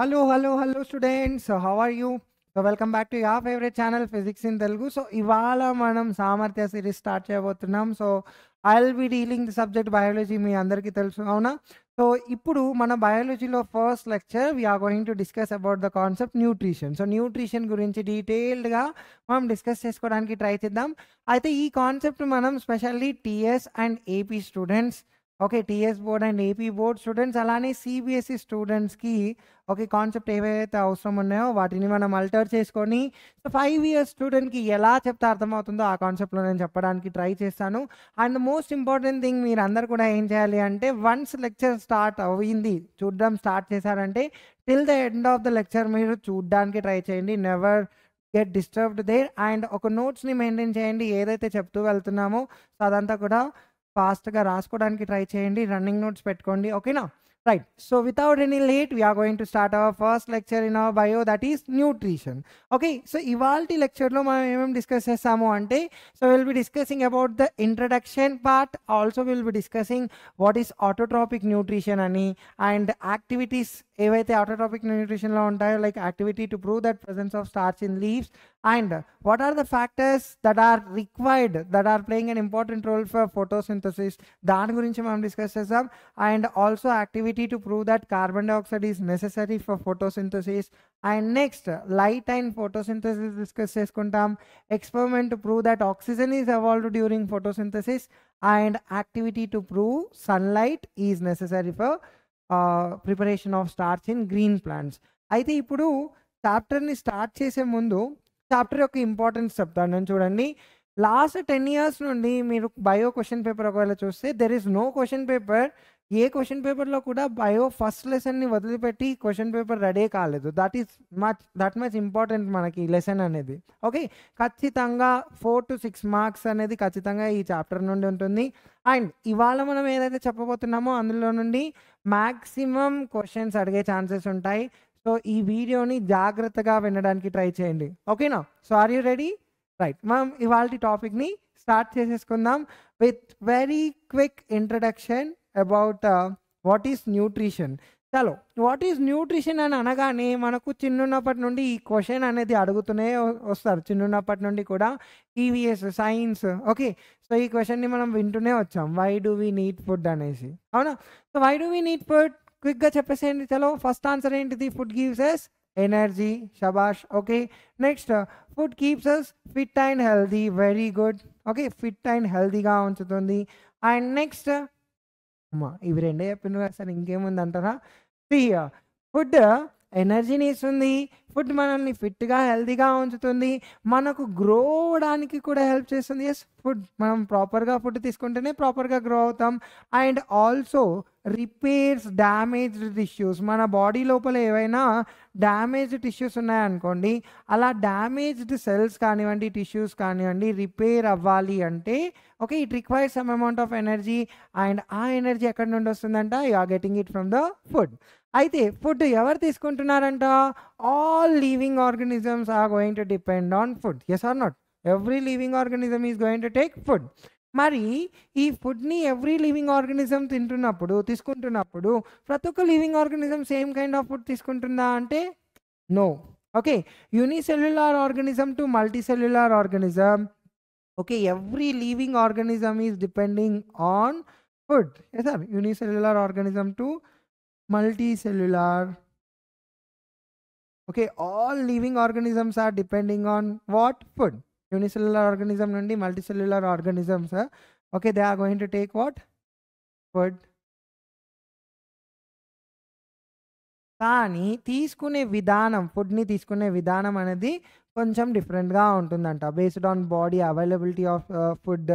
Hello hello hello students how are you so welcome back to your favourite channel physics in Telugu so ఇవాళ మనం సామర్థ్య series start చేయబోతున్నాం so I will be dealing the subject biology మీ అందరికీ తెలుసు అవునా so ఇప్పుడు మన బయాలజీలో first lecture we're going to discuss about the concept nutrition so nutrition గురించి డీటెయిల్డ్గా మనం డిస్కస్ చేసుకోవడానికి ట్రై చేద్దాం అయితే ఈ కాన్సెప్ట్ మనం specially TS and AP students okay TS board and AP board students అలానే సిబిఎస్ఈ స్టూడెంట్స్కి ఓకే కాన్సెప్ట్ ఏవైతే అవసరం ఉన్నాయో వాటిని మనం అల్టర్ చేసుకొని సో ఫైవ్ ఇయర్స్ స్టూడెంట్కి ఎలా చెప్తే అర్థమవుతుందో ఆ కాన్సెప్ట్లో నేను చెప్పడానికి ట్రై చేస్తాను అండ్ మోస్ట్ ఇంపార్టెంట్ థింగ్ మీరు అందరు కూడా ఏం చేయాలి అంటే వన్స్ లెక్చర్ స్టార్ట్ అయింది చూడడం స్టార్ట్ చేశారంటే till the end of the lecture మీరు చూడడానికి ట్రై చేయండి never get disturbed there and ఒక నోట్స్ని మెయింటైన్ చేయండి ఏదైతే చెప్తూ వెళ్తున్నామో సో అదంతా కూడా ఫాస్ట్గా రాసుకోవడానికి ట్రై చేయండి రన్నింగ్ నోట్స్ పెట్టుకోండి ఓకేనా right so without any late we're going to start our first lecture in our bio that is nutrition okay so ఇవాళ లెక్చర్లో మనం ఏమేమి డిస్కస్ చేస్తాము అంటే so will be discussing about the introduction part also will be discussing what is autotrophic nutrition అని and activities ఏవైతే autotrophic న్యూట్రిషన్లో ఉంటాయో like activity to prove that presence of starch in leaves and what are the factors that are required that are playing an important role for photosynthesis దాని గురించి మనం discuss చేస్తాం and also activity to prove that carbon dioxide is necessary for photosynthesis and next light and photosynthesis discuss చేసుకుంటాం experiment to prove that oxygen is evolved during photosynthesis and activity to prove sunlight is necessary for preparation of starch in green plants అయితే ఇప్పుడు చాప్టర్ని start చేసే ముందు chapter యొక్క importance చెప్తాను నేను చూడండి last ten years నుండి మీరు బయో క్వశ్చన్ పేపర్ ఒకవేళ చూస్తే there is no question paper ఏ క్వశ్చన్ పేపర్లో కూడా బయో ఫస్ట్ లెసన్ని వదిలిపెట్టి క్వశ్చన్ పేపర్ రెడీ కాలేదు that is much that much important మనకి లెసన్ అనేది ఓకే ఖచ్చితంగా ఫోర్ టు సిక్స్ మార్క్స్ అనేది ఖచ్చితంగా ఈ చాప్టర్ నుండి ఉంటుంది అండ్ ఇవాళ మనం ఏదైతే చెప్పబోతున్నామో అందులో నుండి మ్యాక్సిమం క్వశ్చన్స్ అడిగే ఛాన్సెస్ ఉంటాయి సో ఈ వీడియోని జాగ్రత్తగా వినడానికి ట్రై చేయండి ఓకేనా so are you ready right మనం ఇవాళ టాపిక్ని స్టార్ట్ చేసేసుకుందాం with very quick introduction about what is nutrition చాలు వాట్ ఈస్ న్యూట్రిషన్ అని అనగానే మనకు చిన్నప్పటి నుండి ఈ క్వశ్చన్ అనేది అడుగుతూనే వస్తారు చిన్నున్నప్పటి నుండి కూడా ఈవీఎస్ సైన్స్ ఓకే సో ఈ క్వశ్చన్ని మనం వింటూనే వచ్చాం why do we need food అనేసి అవునా so why do we need food క్విక్గా చెప్పేసేయండి చలో ఫస్ట్ ఆన్సర్ ఏంటిది ఫుడ్ గివ్స్ ఎస్ ఎనర్జీ షబాష్ okay next food keeps us fit and healthy very good okay fit and హెల్దీగా ఉంచుతుంది అండ్ నెక్స్ట్ అమ్మ ఇవి రెండే చెప్పినారు అసలు ఇంకేముంది అంటారా ఫుడ్ ఎనర్జీని ఇస్తుంది ఫుడ్ మనల్ని ఫిట్గా హెల్తీగా ఉంచుతుంది మనకు గ్రో అవడానికి కూడా హెల్ప్ చేస్తుంది ఎస్ ఫుడ్ మనం ప్రాపర్గా ఫుడ్ తీసుకుంటేనే ప్రాపర్గా గ్రో అవుతాం and also repairs damaged tissues మన బాడీ లోపల ఏవైనా డ్యామేజ్ టిష్యూస్ ఉన్నాయనుకోండి అలా డ్యామేజ్డ్ సెల్స్ కానివ్వండి టిష్యూస్ కానివ్వండి రిపేర్ అవ్వాలి అంటే okay it requires some amount of energy and ఆ ఎనర్జీ ఎక్కడి నుండి వస్తుందంట you are getting it from the food అయితే ఫుడ్ ఎవరు తీసుకుంటున్నారంట all living organisms are going to depend on food yes are not every living organism is going to take food మరి ఈ ఫుడ్ని ఎవ్రీ లివింగ్ ఆర్గనిజం తింటున్నప్పుడు తీసుకుంటున్నప్పుడు ప్రతి ఒక్క living organism same kind of food తీసుకుంటుందా అంటే no okay unicellular organism to multicellular organism okay every living organism is depending on food sir unicellular organism to multicellular okay all living organisms are depending on what food unicellular organism nundi multicellular organisms huh? okay they are going to take what food కానీ తీసుకునే విధానం ఫుడ్ని తీసుకునే విధానం అనేది కొంచెం డిఫరెంట్గా ఉంటుందంట based on body availability of food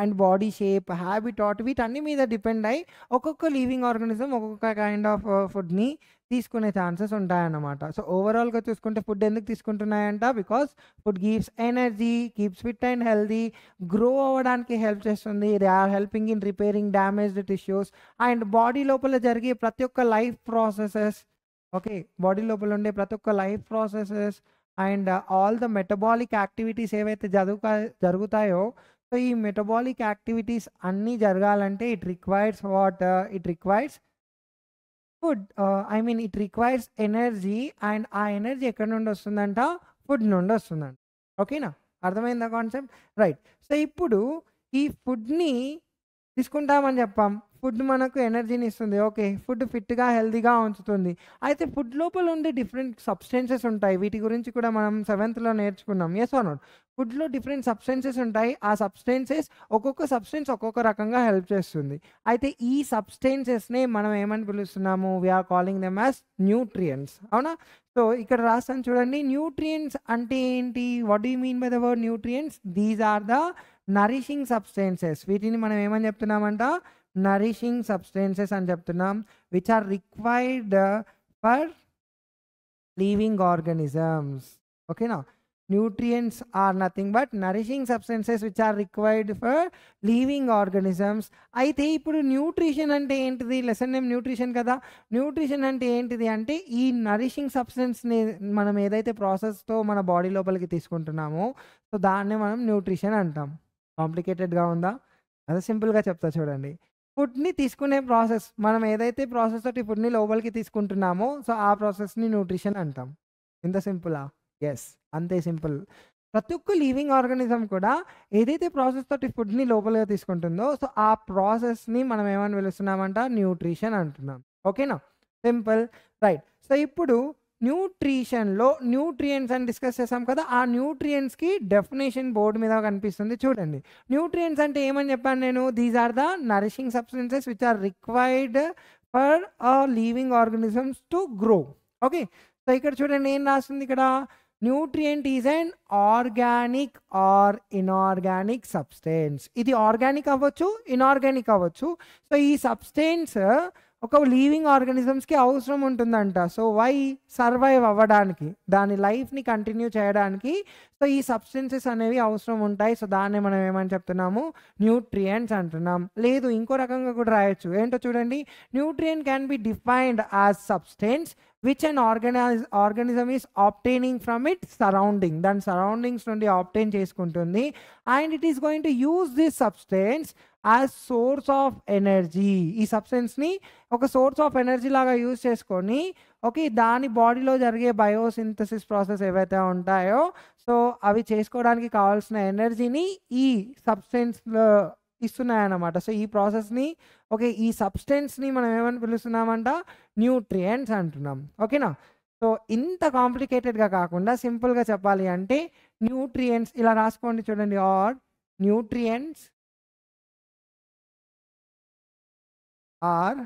and body shape habitat వీటన్ని మీద డిపెండ్ అయ్యి ఒక్కొక్క లివింగ్ ఆర్గానిజం ఒక్కొక్క కైండ్ ఆఫ్ ఫుడ్ని తీసుకునే ఛాన్సెస్ ఉంటాయన్నమాట సో ఓవరాల్గా చూసుకుంటే ఫుడ్ ఎందుకు తీసుకుంటున్నాయంట because food gives energy keeps fit and healthy grow అవ్వడానికి హెల్ప్ చేస్తుంది they are helping in repairing damaged tissues and body లోపల జరిగే ప్రతి ఒక్క లైఫ్ ప్రాసెసెస్ ఓకే బాడీ లోపల ఉండే ప్రతి ఒక్క life processes and all the metabolic activities ఏవైతే జరుగు జరుగుతాయో సో ఈ మెటబాలిక్ యాక్టివిటీస్ అన్నీ జరగాలంటే it requires what uh, it requires food uh, I mean it requires energy and ఆ ఎనర్జీ ఎక్కడి నుండి వస్తుందంట ఫుడ్ నుండి వస్తుందంట ఓకేనా అర్థమైందా కాన్సెప్ట్ రైట్ సో ఇప్పుడు ఈ ఫుడ్ని తీసుకుంటామని చెప్పాం ఫుడ్ మనకు ఎనర్జీని ఇస్తుంది ఓకే ఫుడ్ ఫిట్గా హెల్తీగా ఉంచుతుంది అయితే ఫుడ్ లోపల ఉండే డిఫరెంట్ సబ్స్టెన్సెస్ ఉంటాయి వీటి గురించి కూడా మనం సెవెంత్లో నేర్చుకున్నాం ఎస్ ఆర్ నాట్ ఫుడ్లో డిఫరెంట్ సబ్స్టెన్సెస్ ఉంటాయి ఆ సబ్స్టెన్సెస్ ఒక్కొక్క సబ్స్టెన్స్ ఒక్కొక్క రకంగా హెల్ప్ చేస్తుంది అయితే ఈ సబ్స్టెన్సెస్ని మనం ఏమని పిలుస్తున్నాము we're calling them as nutrients అవునా సో ఇక్కడ రాస్తాను చూడండి న్యూట్రియన్స్ అంటే ఏంటి what do mean by the word nutrients these are the nourishing substances వీటిని మనం ఏమని చెప్తున్నామంట నరిషింగ్ సబ్స్టెన్సెస్ అని చెప్తున్నాం which are required for living organisms ఓకేనా nutrients are nothing but nourishing substances which are required for living organisms అయితే ఇప్పుడు nutrition అంటే ఏంటిది లెసన్ నేమ్ న్యూట్రిషన్ కదా న్యూట్రిషన్ అంటే ఏంటిది అంటే ఈ నరిషింగ్ సబ్స్టెన్స్ని మనం ఏదైతే ప్రాసెస్తో మన బాడీ లోపలికి తీసుకుంటున్నామో సో దాన్నే మనం న్యూట్రిషన్ అంటాం కాంప్లికేటెడ్గా ఉందా అదే సింపుల్గా చెప్తా చూడండి ఫుడ్ని తీసుకునే ప్రాసెస్ మనం ఏదైతే ప్రాసెస్ తోటి ఫుడ్ని లోపలికి తీసుకుంటున్నామో సో ఆ ప్రాసెస్ని న్యూట్రిషన్ అంటాం ఇంత సింపులా ఎస్ అంతే సింపుల్ ప్రతి ఒక్క లివింగ్ ఆర్గానిజం కూడా ఏదైతే ప్రాసెస్ తోటి ఫుడ్ని లోపలిగా తీసుకుంటుందో సో ఆ ప్రాసెస్ని మనం ఏమని పిలుస్తున్నామంట న్యూట్రిషన్ అంటున్నాం ఓకేనా సింపుల్ రైట్ సో ఇప్పుడు న్యూట్రిషన్లో న్యూట్రియంట్స్ అని డిస్కస్ చేసాం కదా ఆ న్యూట్రియంట్స్కి డెఫినేషన్ బోర్డు మీద కనిపిస్తుంది చూడండి న్యూట్రియంట్స్ అంటే ఏమని చెప్పాను నేను these are the nourishing substances which are required for a living organisms to grow okay so ఇక్కడ చూడండి ఏం రాస్తుంది ఇక్కడ nutrient is and organic or inorganic substance ఇది ఆర్గానిక్ అవ్వచ్చు ఇన్ఆర్గానిక్ అవ్వచ్చు సో ఈ సబ్స్టెన్స్ ఒక లీవింగ్ ఆర్గానిజమ్స్కి అవసరం ఉంటుందంట సో వై సర్వైవ్ అవ్వడానికి దాని లైఫ్ని కంటిన్యూ చేయడానికి సో ఈ సబ్స్టెన్సెస్ అనేవి అవసరం ఉంటాయి సో దాన్ని మనం ఏమని చెప్తున్నాము న్యూట్రియంట్స్ అంటున్నాం లేదు ఇంకో రకంగా కూడా రాయొచ్చు ఏంటో చూడండి nutrient can be defined as substance which and organize organism is obtaining from it surrounding దాని సరౌండింగ్స్ నుండి ఆప్టైన్ చేసుకుంటుంది and it is going to use this substance as source of energy ఈ సబ్స్టెన్స్ని ఒక సోర్స్ ఆఫ్ ఎనర్జీ లాగా use చేసుకొని okay దాని బాడీలో జరిగే బయోసింథసిస్ ప్రాసెస్ ఏవైతే ఉంటాయో సో అవి చేసుకోవడానికి కావాల్సిన ఎనర్జీని ఈ సబ్స్టెన్స్లో ఇస్తున్నాయన్నమాట సో ఈ ప్రాసెస్ని ఓకే ఈ సబ్స్టెన్స్ని మనం ఏమని పిలుస్తున్నామంట న్యూట్రియంట్స్ అంటున్నాం ఓకేనా సో ఇంత కాంప్లికేటెడ్గా కాకుండా సింపుల్గా చెప్పాలి అంటే న్యూట్రియంట్స్ ఇలా రాసుకోండి చూడండి are nutrients are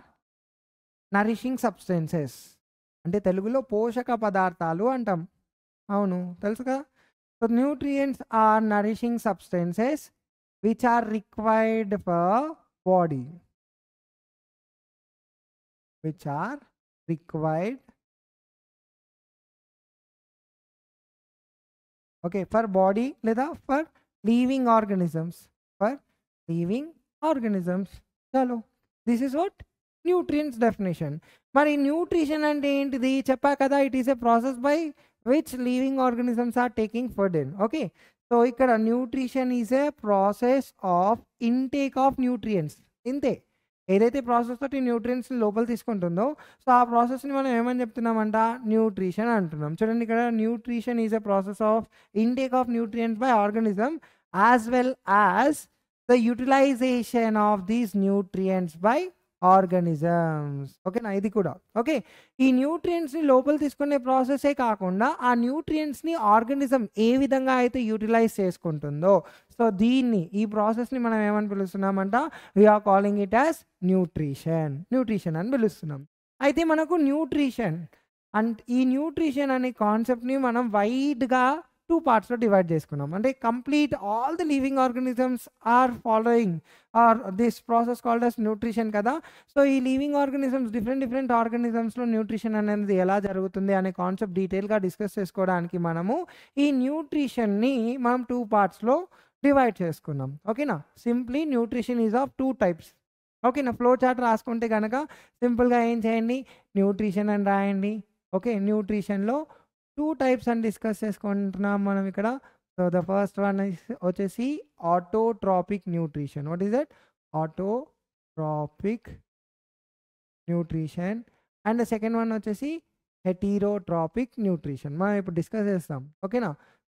nourishing substances అంటే తెలుగులో పోషక పదార్థాలు అంటాం అవును తెలుసు కదా so nutrients are nourishing substances which are required for body which are required okay for body లేదా for living organisms for living organisms చలో this is what nutrients definition మరి న్యూట్రిషన్ అంటే ఏంటిది చెప్పా కదా it is a process by which living organisms are taking food in okay so ఇక్కడ nutrition is a process of intake of nutrients ఇంతే ఏదైతే process తోటి న్యూట్రియన్స్ని లోపల తీసుకుంటుందో సో ఆ ప్రాసెస్ని మనం ఏమని చెప్తున్నామంట న్యూట్రిషన్ అంటున్నాం చూడండి ఇక్కడ nutrition is a process of intake of nutrients by organism as well as the utilization of these nutrients by organisms ఓకేనా ఇది కూడా ఓకే ఈ న్యూట్రియంట్స్ని లోపల తీసుకునే ప్రాసెసే కాకుండా ఆ న్యూట్రియంట్స్ని ఆర్గానిజం ఏ విధంగా అయితే యూటిలైజ్ చేసుకుంటుందో సో దీన్ని ఈ ప్రాసెస్ని మనం ఏమని పిలుస్తున్నామంట we are calling it as nutrition nutrition అని పిలుస్తున్నాం అయితే మనకు న్యూట్రిషన్ అండ్ ఈ న్యూట్రిషన్ అనే కాన్సెప్ట్ని మనం వైడ్గా టూ పార్ట్స్లో డివైడ్ చేసుకున్నాం అంటే complete all the living organisms are following are this process called as nutrition కదా సో ఈ లివింగ్ ఆర్గానిజమ్స్ డిఫరెంట్ డిఫరెంట్ ఆర్గానిజమ్స్లో న్యూట్రిషన్ అనేది ఎలా జరుగుతుంది అనే కాన్సెప్ట్ డీటెయిల్గా డిస్కస్ చేసుకోవడానికి మనము ఈ న్యూట్రిషన్ని మనం టూ పార్ట్స్లో డివైడ్ చేసుకున్నాం ఓకేనా simply nutrition is of two types ఓకేనా ఫ్లో చార్ట్ రాసుకుంటే కనుక సింపుల్గా ఏం చేయండి న్యూట్రిషన్ అని రాయండి ఓకే న్యూట్రిషన్లో టూ టైప్స్ అని డిస్కస్ చేసుకుంటున్నాం మనం ఇక్కడ సో ద ఫస్ట్ వన్ వచ్చేసి autotrophic nutrition what is that autotrophic nutrition and the second one వచ్చేసి హెటీరోట్రాపిక్ న్యూట్రిషన్ మనం ఇప్పుడు డిస్కస్ చేస్తాం ఓకేనా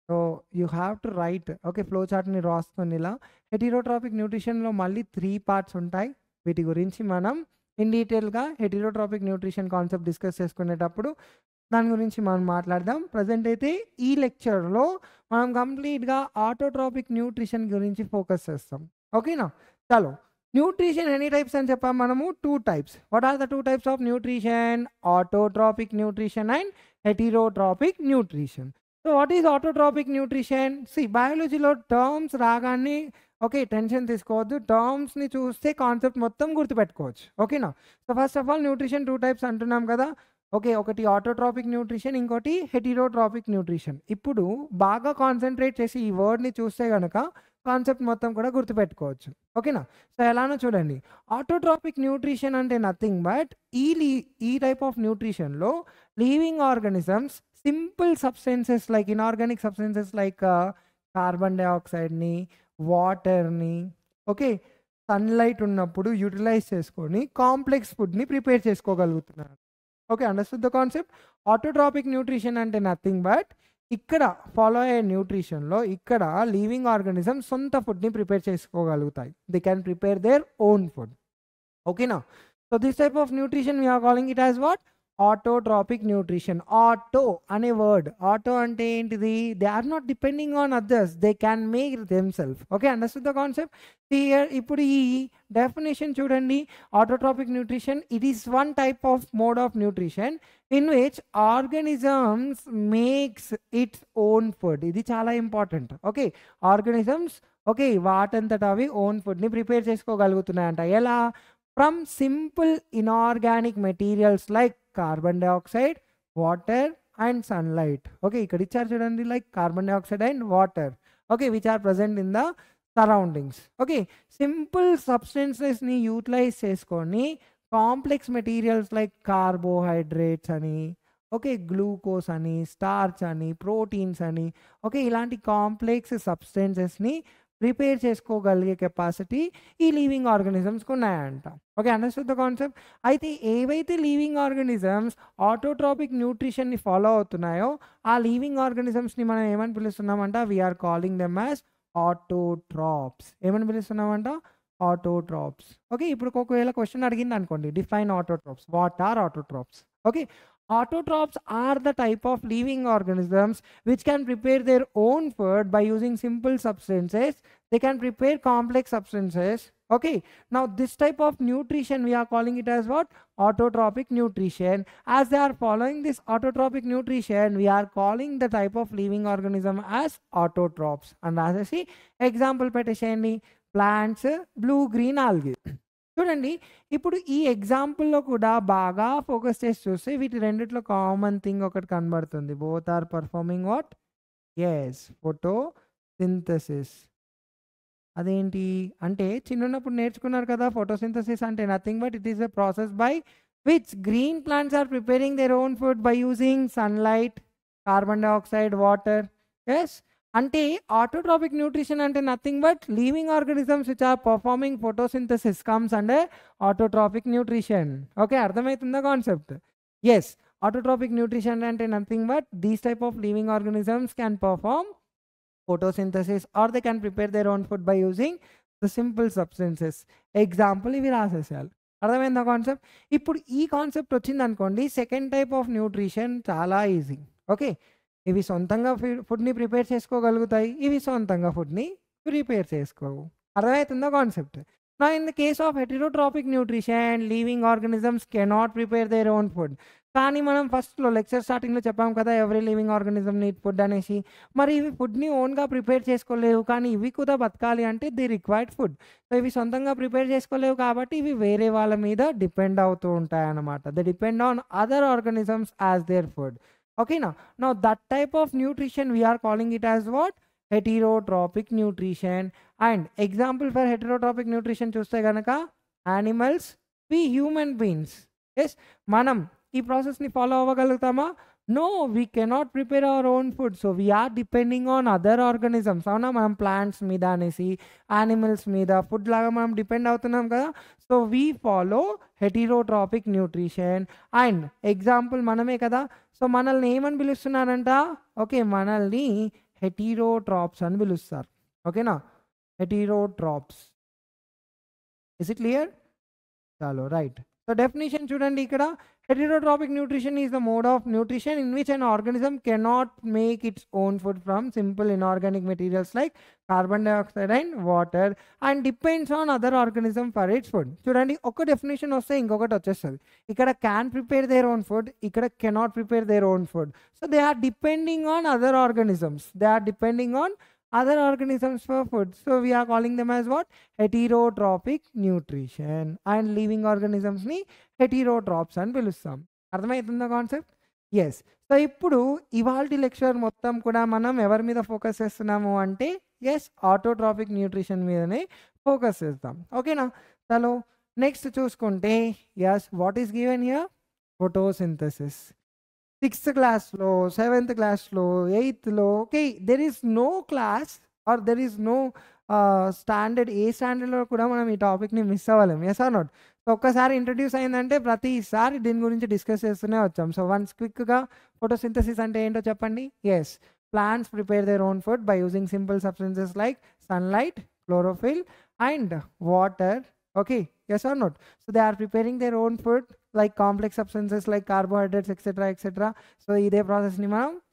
so you have to write okay flow చార్ట్ని రాసుకొని ఇలా హెటీరోట్రాపిక్ న్యూట్రిషన్లో మళ్ళీ త్రీ పార్ట్స్ ఉంటాయి వీటి గురించి మనం ఇన్ డీటెయిల్గా హెటీరోట్రాపిక్ న్యూట్రిషన్ కాన్సెప్ట్ డిస్కస్ చేసుకునేటప్పుడు దాని గురించి మనం మాట్లాడదాం ప్రజెంట్ అయితే ఈ లెక్చర్లో మనం కంప్లీట్గా ఆటోట్రాపిక్ న్యూట్రిషన్ గురించి ఫోకస్ చేస్తాం ఓకేనా చలో న్యూట్రిషన్ ఎనీ టైప్స్ అని చెప్పాం మనము two types what are the two types of nutrition autotrophic nutrition and heterotrophic nutrition so what is autotrophic nutrition see బయాలజీలో టర్మ్స్ రాగానే ఓకే టెన్షన్ తీసుకోవద్దు టర్మ్స్ని చూస్తే కాన్సెప్ట్ మొత్తం గుర్తుపెట్టుకోవచ్చు ఓకేనా so first of all nutrition two types అంటున్నాం కదా ఓకే ఒకటి ఆటోట్రాపిక్ న్యూట్రిషన్ ఇంకోటి హెటీరోట్రాపిక్ న్యూట్రిషన్ ఇప్పుడు బాగా కాన్సన్ట్రేట్ చేసి ఈ వర్డ్ని చూస్తే కనుక కాన్సెప్ట్ మొత్తం కూడా గుర్తుపెట్టుకోవచ్చు ఓకేనా సో ఎలానో చూడండి ఆటోట్రాపిక్ న్యూట్రిషన్ అంటే నథింగ్ బట్ ఈ లీ ఈ టైప్ ఆఫ్ న్యూట్రిషన్లో living organisms simple substances like inorganic substances like carbon డైఆక్సైడ్ని వాటర్ని ఓకే సన్లైట్ ఉన్నప్పుడు యూటిలైజ్ చేసుకొని కాంప్లెక్స్ ఫుడ్ని ప్రిపేర్ చేసుకోగలుగుతున్నారు okay understood the concept autotrophic nutrition అంటే నథింగ్ బట్ ఇక్కడ ఫాలో అయ్యే న్యూట్రిషన్లో ఇక్కడ లివింగ్ ఆర్గానిజం సొంత ఫుడ్ని ప్రిపేర్ చేసుకోగలుగుతాయి they can prepare their own food ఓకేనా so this type of nutrition we are calling it as what autotrophic nutrition auto అనే వర్డ్ ఆటో అంటే ఏంటిది they are not depending on others they can make them self okay understood the concept ఇప్పుడు ఈ definition చూడండి autotrophic nutrition it is one type of mode of nutrition in which organisms makes its own food ఇది చాలా important okay organisms okay వాటంతట అవి own ఫుడ్ని prepare చేసుకోగలుగుతున్నాయంట ఎలా from simple inorganic materials like carbon dioxide water and sunlight okay ఇక్కడ ఇచ్చారు చూడండి like carbon dioxide and water okay which are present in the surroundings okay simple సబ్స్టెన్సెస్ని utilize చేసుకొని కాంప్లెక్స్ మెటీరియల్స్ లైక్ కార్బోహైడ్రేట్స్ అని okay glucose అని starch అని proteins అని okay ఇలాంటి కాంప్లెక్స్ సబ్స్టెన్సెస్ని రిపేర్ చేసుకోగలిగే కెపాసిటీ ఈ లీవింగ్ ఆర్గానిజమ్స్కి ఉన్నాయంట ఓకే అండర్స్టూడ్ ద కాన్సెప్ట్ అయితే ఏవైతే లీవింగ్ ఆర్గానిజమ్స్ ఆటోట్రాపిక్ న్యూట్రిషన్ని ఫాలో అవుతున్నాయో ఆ లీవింగ్ ఆర్గానిజమ్స్ని మనం ఏమని పిలుస్తున్నామంట we are calling them as autotrophs ఏమని పిలుస్తున్నామంట ఆటోట్రాప్స్ ఓకే ఇప్పుడు ఒకవేళ క్వశ్చన్ అడిగింది అనుకోండి define autotrophs what are autotrophs okay Autotrophs are the type of living organisms which can prepare their own food by using simple substances. They can prepare complex substances. Okay, now this type of nutrition we are calling it as what? Autotrophic nutrition. As they are following this autotrophic nutrition, we are calling the type of living organism as autotrophs. And as I see, example petitioning plants, blue-green algae. చూడండి ఇప్పుడు ఈ ఎగ్జాంపుల్లో కూడా బాగా focus చేసి చూస్తే వీటి రెండిట్లో common thing ఒకటి కనబడుతుంది both are performing what yes photosynthesis అదేంటి అంటే చిన్నప్పుడు నేర్చుకున్నారు కదా ఫోటోసింథసిస్ అంటే nothing but it is a process by which green plants are preparing their own food by using sunlight carbon dioxide water yes అంటే autotrophic nutrition అంటే nothing but living organisms which are performing photosynthesis comes and autotrophic nutrition okay అర్థమవుతుందా concept yes autotrophic nutrition అంటే nothing but these type of living organisms can perform photosynthesis or they can prepare their own food by using the simple substances example ఇవి రాసేసేయాలి అర్థమైందా concept ఇప్పుడు ఈ concept వచ్చింది అనుకోండి second type of nutrition చాలా easy okay ఇవి సొంతంగా ఫుడ్ని ప్రిపేర్ చేసుకోగలుగుతాయి ఇవి సొంతంగా ఫుడ్ని ప్రిపేర్ చేసుకోవు అర్థమవుతుందో కాన్సెప్ట్ నా in the case of heterotrophic nutrition living organisms cannot prepare their own food కానీ మనం ఫస్ట్లో లెక్చర్ స్టార్టింగ్లో చెప్పాం కదా every living organism need food అనేసి మరి ఇవి ఫుడ్ని ఓన్గా ప్రిపేర్ చేసుకోలేవు కానీ ఇవి కూడా బతకాలి అంటే ది రిక్వైర్డ్ ఫుడ్ సో ఇవి సొంతంగా ప్రిపేర్ చేసుకోలేవు కాబట్టి ఇవి వేరే వాళ్ళ మీద డిపెండ్ అవుతూ ఉంటాయి అన్నమాట the depend on other organisms as their food okay now now that type of nutrition we are calling it as what heterotrophic nutrition and example for heterotrophic nutrition చూస్తే గనక animals we human beings yes మనం ఈ ప్రాసెస్ని follow అవ్వగలుగుతామా no we cannot prepare our own food so we are depending on other organisms అవునా మనం plants మీద అనేసి యానిమల్స్ మీద ఫుడ్ లాగా మనం డిపెండ్ అవుతున్నాం కదా so we follow heterotrophic nutrition and example మనమే కదా సో మనల్ని ఏమని పిలుస్తున్నారంట ఓకే మనల్ని హెటీరోట్రాప్స్ అని పిలుస్తారు ఓకేనా హెటీరోట్రాప్స్ ఇస్ ఇట్ క్లియర్ చాలో రైట్ సో డెఫినేషన్ చూడండి ఇక్కడ Heterotrophic nutrition is the mode of nutrition in which an organism cannot make its own food from simple inorganic materials like carbon dioxide and water and depends on other organisms for its food. So, Chudandi, oka definition of osse inkoka tochestadi. Ikkada can prepare their own food, ikkada cannot prepare their own food. So they are depending on other organisms. They are depending on other organisms for food. So we are calling them as what? Heterotrophic nutrition. And living organisms ni heterotrophs అని పిలుస్తాం అర్థమవుతుందా concept yes so ఇప్పుడు ఇవాల్టి lecture మొత్తం కూడా మనం ఎవరి మీద ఫోకస్ చేస్తున్నాము అంటే ఎస్ ఆటోట్రాఫిక్ న్యూట్రిషన్ మీదనే ఫోకస్ చేస్తాం ఓకేనా చలో నెక్స్ట్ చూసుకుంటే yes what is given here photosynthesis sixth క్లాస్లో సెవెంత్ క్లాస్లో ఎయిత్లో okay there is no class or there is no standard ఏ స్టాండర్డ్లో కూడా మనం ఈ టాపిక్ని మిస్ అవ్వలేం ఎస్ ఆర్ నాట్ సో ఒక్కసారి ఇంట్రడ్యూస్ అయిందంటే ప్రతిసారి దీని గురించి డిస్కస్ చేస్తూనే వచ్చాం సో వన్స్ క్విక్గా ఫోటోసింథసిస్ అంటే ఏంటో చెప్పండి yes plants prepare their own food by using simple substances like sunlight chlorophyll and water okay yes are not so they are preparing their own food like complex substances like carbohydrates etc etc so ide process ni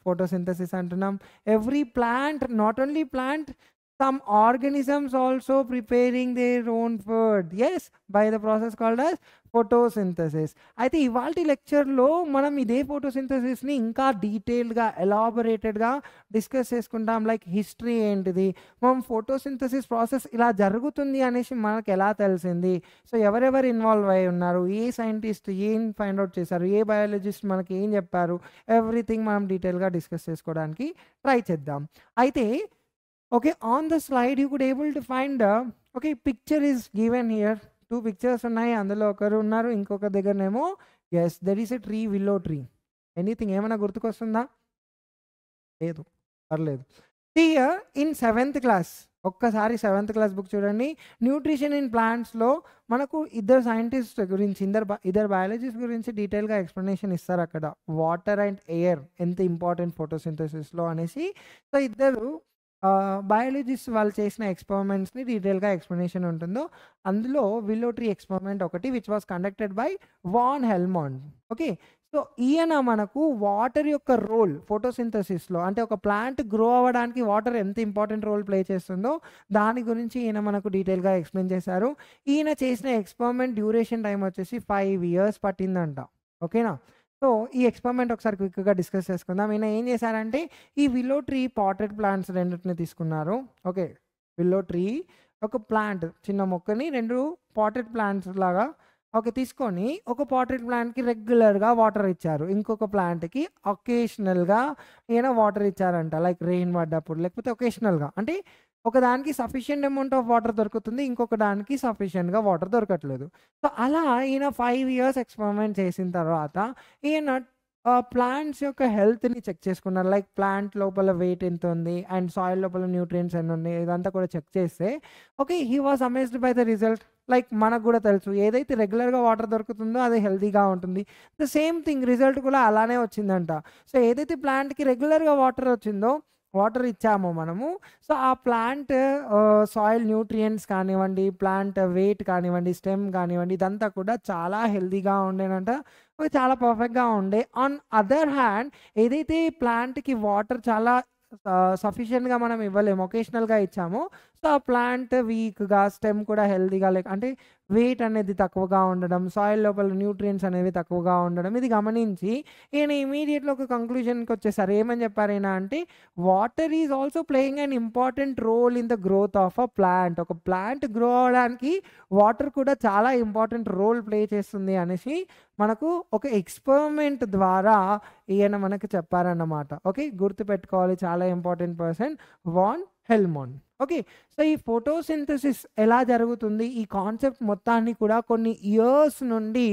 photosynthesis. And antunam every plant not only plant some organisms also preparing their own food yes by the process called as photosynthesis అయితే ఇవాళ లెక్చర్లో మనం ఇదే ఫోటోసింథసిస్ని ఇంకా డీటెయిల్డ్గా ఎలాబొరేటెడ్గా discuss చేసుకుంటాం లైక్ హిస్టరీ ఏంటిది మనం ఫోటోసింథసిస్ ప్రాసెస్ ఇలా జరుగుతుంది అనేసి మనకు ఎలా తెలిసింది సో ఎవరెవరు ఇన్వాల్వ్ అయి ఉన్నారు ఏ సైంటిస్ట్ ఏం ఫైండ్ అవుట్ చేశారు ఏ బయాలజిస్ట్ మనకి ఏం చెప్పారు ఎవ్రీథింగ్ మనం డీటెయిల్గా డిస్కస్ చేసుకోవడానికి ట్రై చేద్దాం అయితే okay on the slide you could able to find okay picture picture given given two pictures ఉన్నాయి అందులో ఒకరు ఉన్నారు ఇంకొక దగ్గరనేమో yes there is a tree willow tree anything ఏమైనా గుర్తుకొస్తుందా లేదు పర్లేదు హియర్ ఇన్ సెవెంత్ క్లాస్ ఒక్కసారి సెవెంత్ క్లాస్ బుక్ చూడండి న్యూట్రిషన్ ఇన్ ప్లాంట్స్లో మనకు ఇద్దరు సైంటిస్ట్ గురించి ఇద్దరు ఇద్దరు బయాలజిస్ట్ గురించి డీటెయిల్గా ఎక్స్ప్లెనేషన్ ఇస్తారు అక్కడ వాటర్ అండ్ ఎయిర్ ఎంత ఇంపార్టెంట్ ఫోటోసింథసిస్లో అనేసి సో ఇద్దరు బయాలజిస్ట్ వాళ్ళు చేసిన ఎక్స్పెరిమెంట్స్ని డీటెయిల్గా ఎక్స్ప్లెనేషన్ ఉంటుందో అందులో విల్లోట్రీ ఎక్స్పెరిమెంట్ ఒకటి which was conducted by Van Helmont okay so ఈయన మనకు వాటర్ యొక్క రోల్ ఫోటోసింథసిస్లో అంటే ఒక ప్లాంట్ గ్రో అవ్వడానికి వాటర్ ఎంత ఇంపార్టెంట్ రోల్ ప్లే చేస్తుందో దాని గురించి ఈయన మనకు డీటెయిల్గా ఎక్స్ప్లెయిన్ చేశారు ఈయన చేసిన ఎక్స్పెరిమెంట్ డ్యూరేషన్ టైం వచ్చేసి ఫైవ్ ఇయర్స్ పట్టిందంట ఓకేనా సో ఈ ఎక్స్పెరిమెంట్ ఒకసారి క్విక్గా డిస్కస్ చేసుకుందాం ఈయన ఏం చేశారంటే ఈ విల్లో ట్రీ పాటెడ్ ప్లాంట్స్ రెండింటిని తీసుకున్నారు ఓకే విల్లో ట్రీ ఒక ప్లాంట్ చిన్న మొక్కని రెండు పాటెడ్ ప్లాంట్స్ లాగా ఓకే తీసుకొని ఒక పాటెడ్ ప్లాంట్కి రెగ్యులర్గా వాటర్ ఇచ్చారు ఇంకొక ప్లాంట్కి ఒకేషనల్గా ఏదైనా వాటర్ ఇచ్చారంట లైక్ రెయిన్ పడ్డప్పుడు లేకపోతే ఒకేషనల్గా అంటే ఒకదానికి సఫిషియంట్ అమౌంట్ ఆఫ్ వాటర్ దొరుకుతుంది ఇంకొక దానికి సఫిషియంట్గా వాటర్ దొరకట్లేదు సో అలా ఈయన ఫైవ్ ఇయర్స్ ఎక్స్పెరిమెంట్ చేసిన తర్వాత ఈయన ప్లాంట్స్ యొక్క హెల్త్ని చెక్ చేసుకున్నారు లైక్ ప్లాంట్ లోపల వెయిట్ ఎంత ఉంది అండ్ సాయిల్ లోపల న్యూట్రియంట్స్ ఎన్ని ఉన్నాయి ఇదంతా కూడా చెక్ చేస్తే okay he was amazed by the result like మనకు కూడా తెలుసు ఏదైతే రెగ్యులర్గా వాటర్ దొరుకుతుందో అది హెల్తీగా ఉంటుంది ద సేమ్ థింగ్ రిజల్ట్ కూడా అలానే వచ్చిందంట సో ఏదైతే ప్లాంట్కి రెగ్యులర్గా వాటర్ వచ్చిందో వాటర్ ఇచ్చాము మనము సో ఆ ప్లాంట్ సాయిల్ న్యూట్రియంట్స్ కానివ్వండి ప్లాంట్ వెయిట్ కానివ్వండి స్టెమ్ కానివ్వండి ఇదంతా కూడా చాలా హెల్దీగా ఉండేనంట చాలా పర్ఫెక్ట్గా ఉండే ఆన్ అదర్ హ్యాండ్ ఏదైతే ప్లాంట్కి వాటర్ చాలా సఫిషియెంట్గా మనం ఇవ్వలేము ఒకేషనల్గా ఇచ్చాము ప్లాంట్ వీక్గా స్టెమ్ కూడా హెల్తీగా లేక అంటే వెయిట్ అనేది తక్కువగా ఉండడం సాయిల్ లోపల న్యూట్రియంట్స్ అనేవి తక్కువగా ఉండడం ఇది గమనించి ఈయన ఇమీడియట్లో ఒక కంక్లూషన్కి వచ్చేసారు ఏమని చెప్పారు అంటే water is also playing an important role in the growth of a plant ఒక ప్లాంట్ గ్రో అవడానికి వాటర్ కూడా చాలా ఇంపార్టెంట్ రోల్ ప్లే చేస్తుంది అనేసి మనకు ఒక ఎక్స్పెరిమెంట్ ద్వారా ఈయన మనకు చెప్పారన్నమాట ఓకే గుర్తుపెట్టుకోవాలి చాలా important person Van Helmont okay so ఈ ఫోటోసింథసిస్ ఎలా జరుగుతుంది ఈ కాన్సెప్ట్ మొత్తాన్ని కూడా కొన్ని ఇయర్స్ నుండి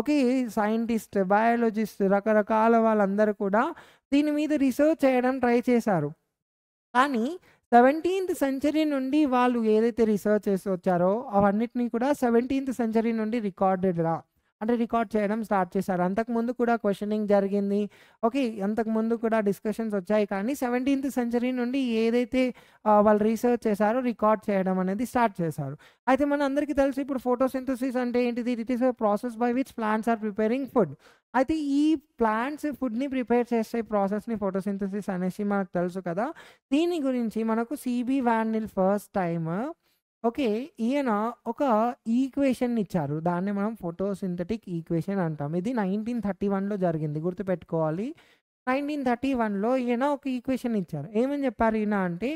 ఓకే సైంటిస్ట్ బయాలజిస్ట్ రకరకాల వాళ్ళందరూ కూడా దీని మీద రీసెర్చ్ చేయడం ట్రై చేశారు కానీ సెవెంటీన్త్ సెంచరీ నుండి వాళ్ళు ఏదైతే రీసెర్చ్ చేసి వచ్చారో అవన్నిటినీ కూడా సెవెంటీన్త్ సెంచరీ నుండి రికార్డెడ్ రా అంటే రికార్డ్ చేయడం స్టార్ట్ చేశారు అంతకుముందు కూడా క్వశ్చనింగ్ జరిగింది ఓకే అంతకుముందు కూడా డిస్కషన్స్ వచ్చాయి కానీ సెవెంటీన్త్ సెంచరీ నుండి ఏదైతే వాళ్ళు రీసెర్చ్ చేశారో రికార్డ్ చేయడం అనేది స్టార్ట్ చేశారు అయితే మన అందరికీ తెలుసు ఇప్పుడు ఫోటోసింథసిస్ అంటే ఏంటిది it is process by which plants are preparing food అయితే ఈ ప్లాంట్స్ ఫుడ్ని ప్రిపేర్ చేసే ప్రాసెస్ని ఫోటోసింథసిస్ అనేసి మనకు తెలుసు కదా దీని గురించి మనకు C B Van first time okay ఈయన ఒక ఈక్వేషన్ ఇచ్చారు దాన్ని మనం ఫోటోసింథటిక్ ఈక్వేషన్ అంటాం ఇది నైన్టీన్ థర్టీ వన్లో జరిగింది గుర్తుపెట్టుకోవాలి నైన్టీన్ థర్టీ వన్లో ఈయన ఒక ఈక్వేషన్ ఇచ్చారు ఏమని చెప్పారు ఈయన అంటే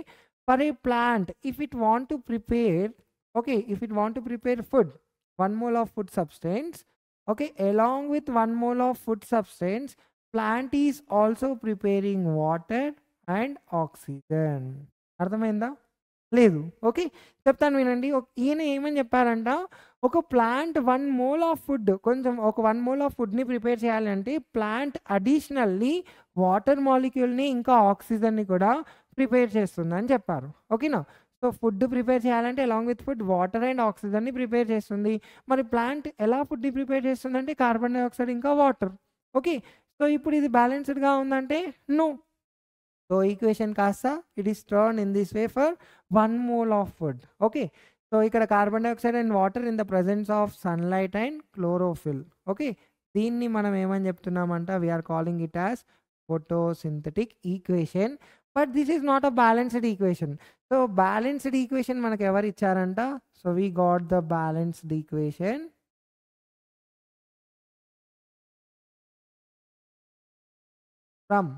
for a plant if it want to prepare okay if it want to prepare food one mole of food substance okay along with one mole of food substance plant is also preparing water and oxygen అర్థమైందా లేదు okay చెప్తాను వినండి ఈయన ఏమని చెప్పారంట ఒక plant one mole of food కొంచెం ఒక వన్ మోల్ ఆఫ్ ఫుడ్ని ప్రిపేర్ చేయాలంటే ప్లాంట్ అడిషనల్లీ వాటర్ మాలిక్యూల్ని ఇంకా ఆక్సిజన్ని కూడా ప్రిపేర్ చేస్తుంది అని చెప్పారు ఓకేనా సో ఫుడ్ ప్రిపేర్ చేయాలంటే along with food water and ఆక్సిజన్ని ప్రిపేర్ చేస్తుంది మరి ప్లాంట్ ఎలా ఫుడ్ని ప్రిపేర్ చేస్తుంది అంటే కార్బన్ డైఆక్సైడ్ ఇంకా వాటర్ ఓకే సో ఇప్పుడు ఇది బ్యాలెన్స్డ్గా ఉందంటే నో సో ఈక్వేషన్ కాస్త it is turn in this way for one mole of food okay so ఇక్కడ carbon dioxide and water in the presence of sunlight and chlorophyll okay దీన్ని మనం ఏమని చెప్తున్నామంట we are calling it as photosynthetic equation but this is not a balanced equation so balanced equation మనకు ఎవరు ఇచ్చారంట so we got the balanced equation from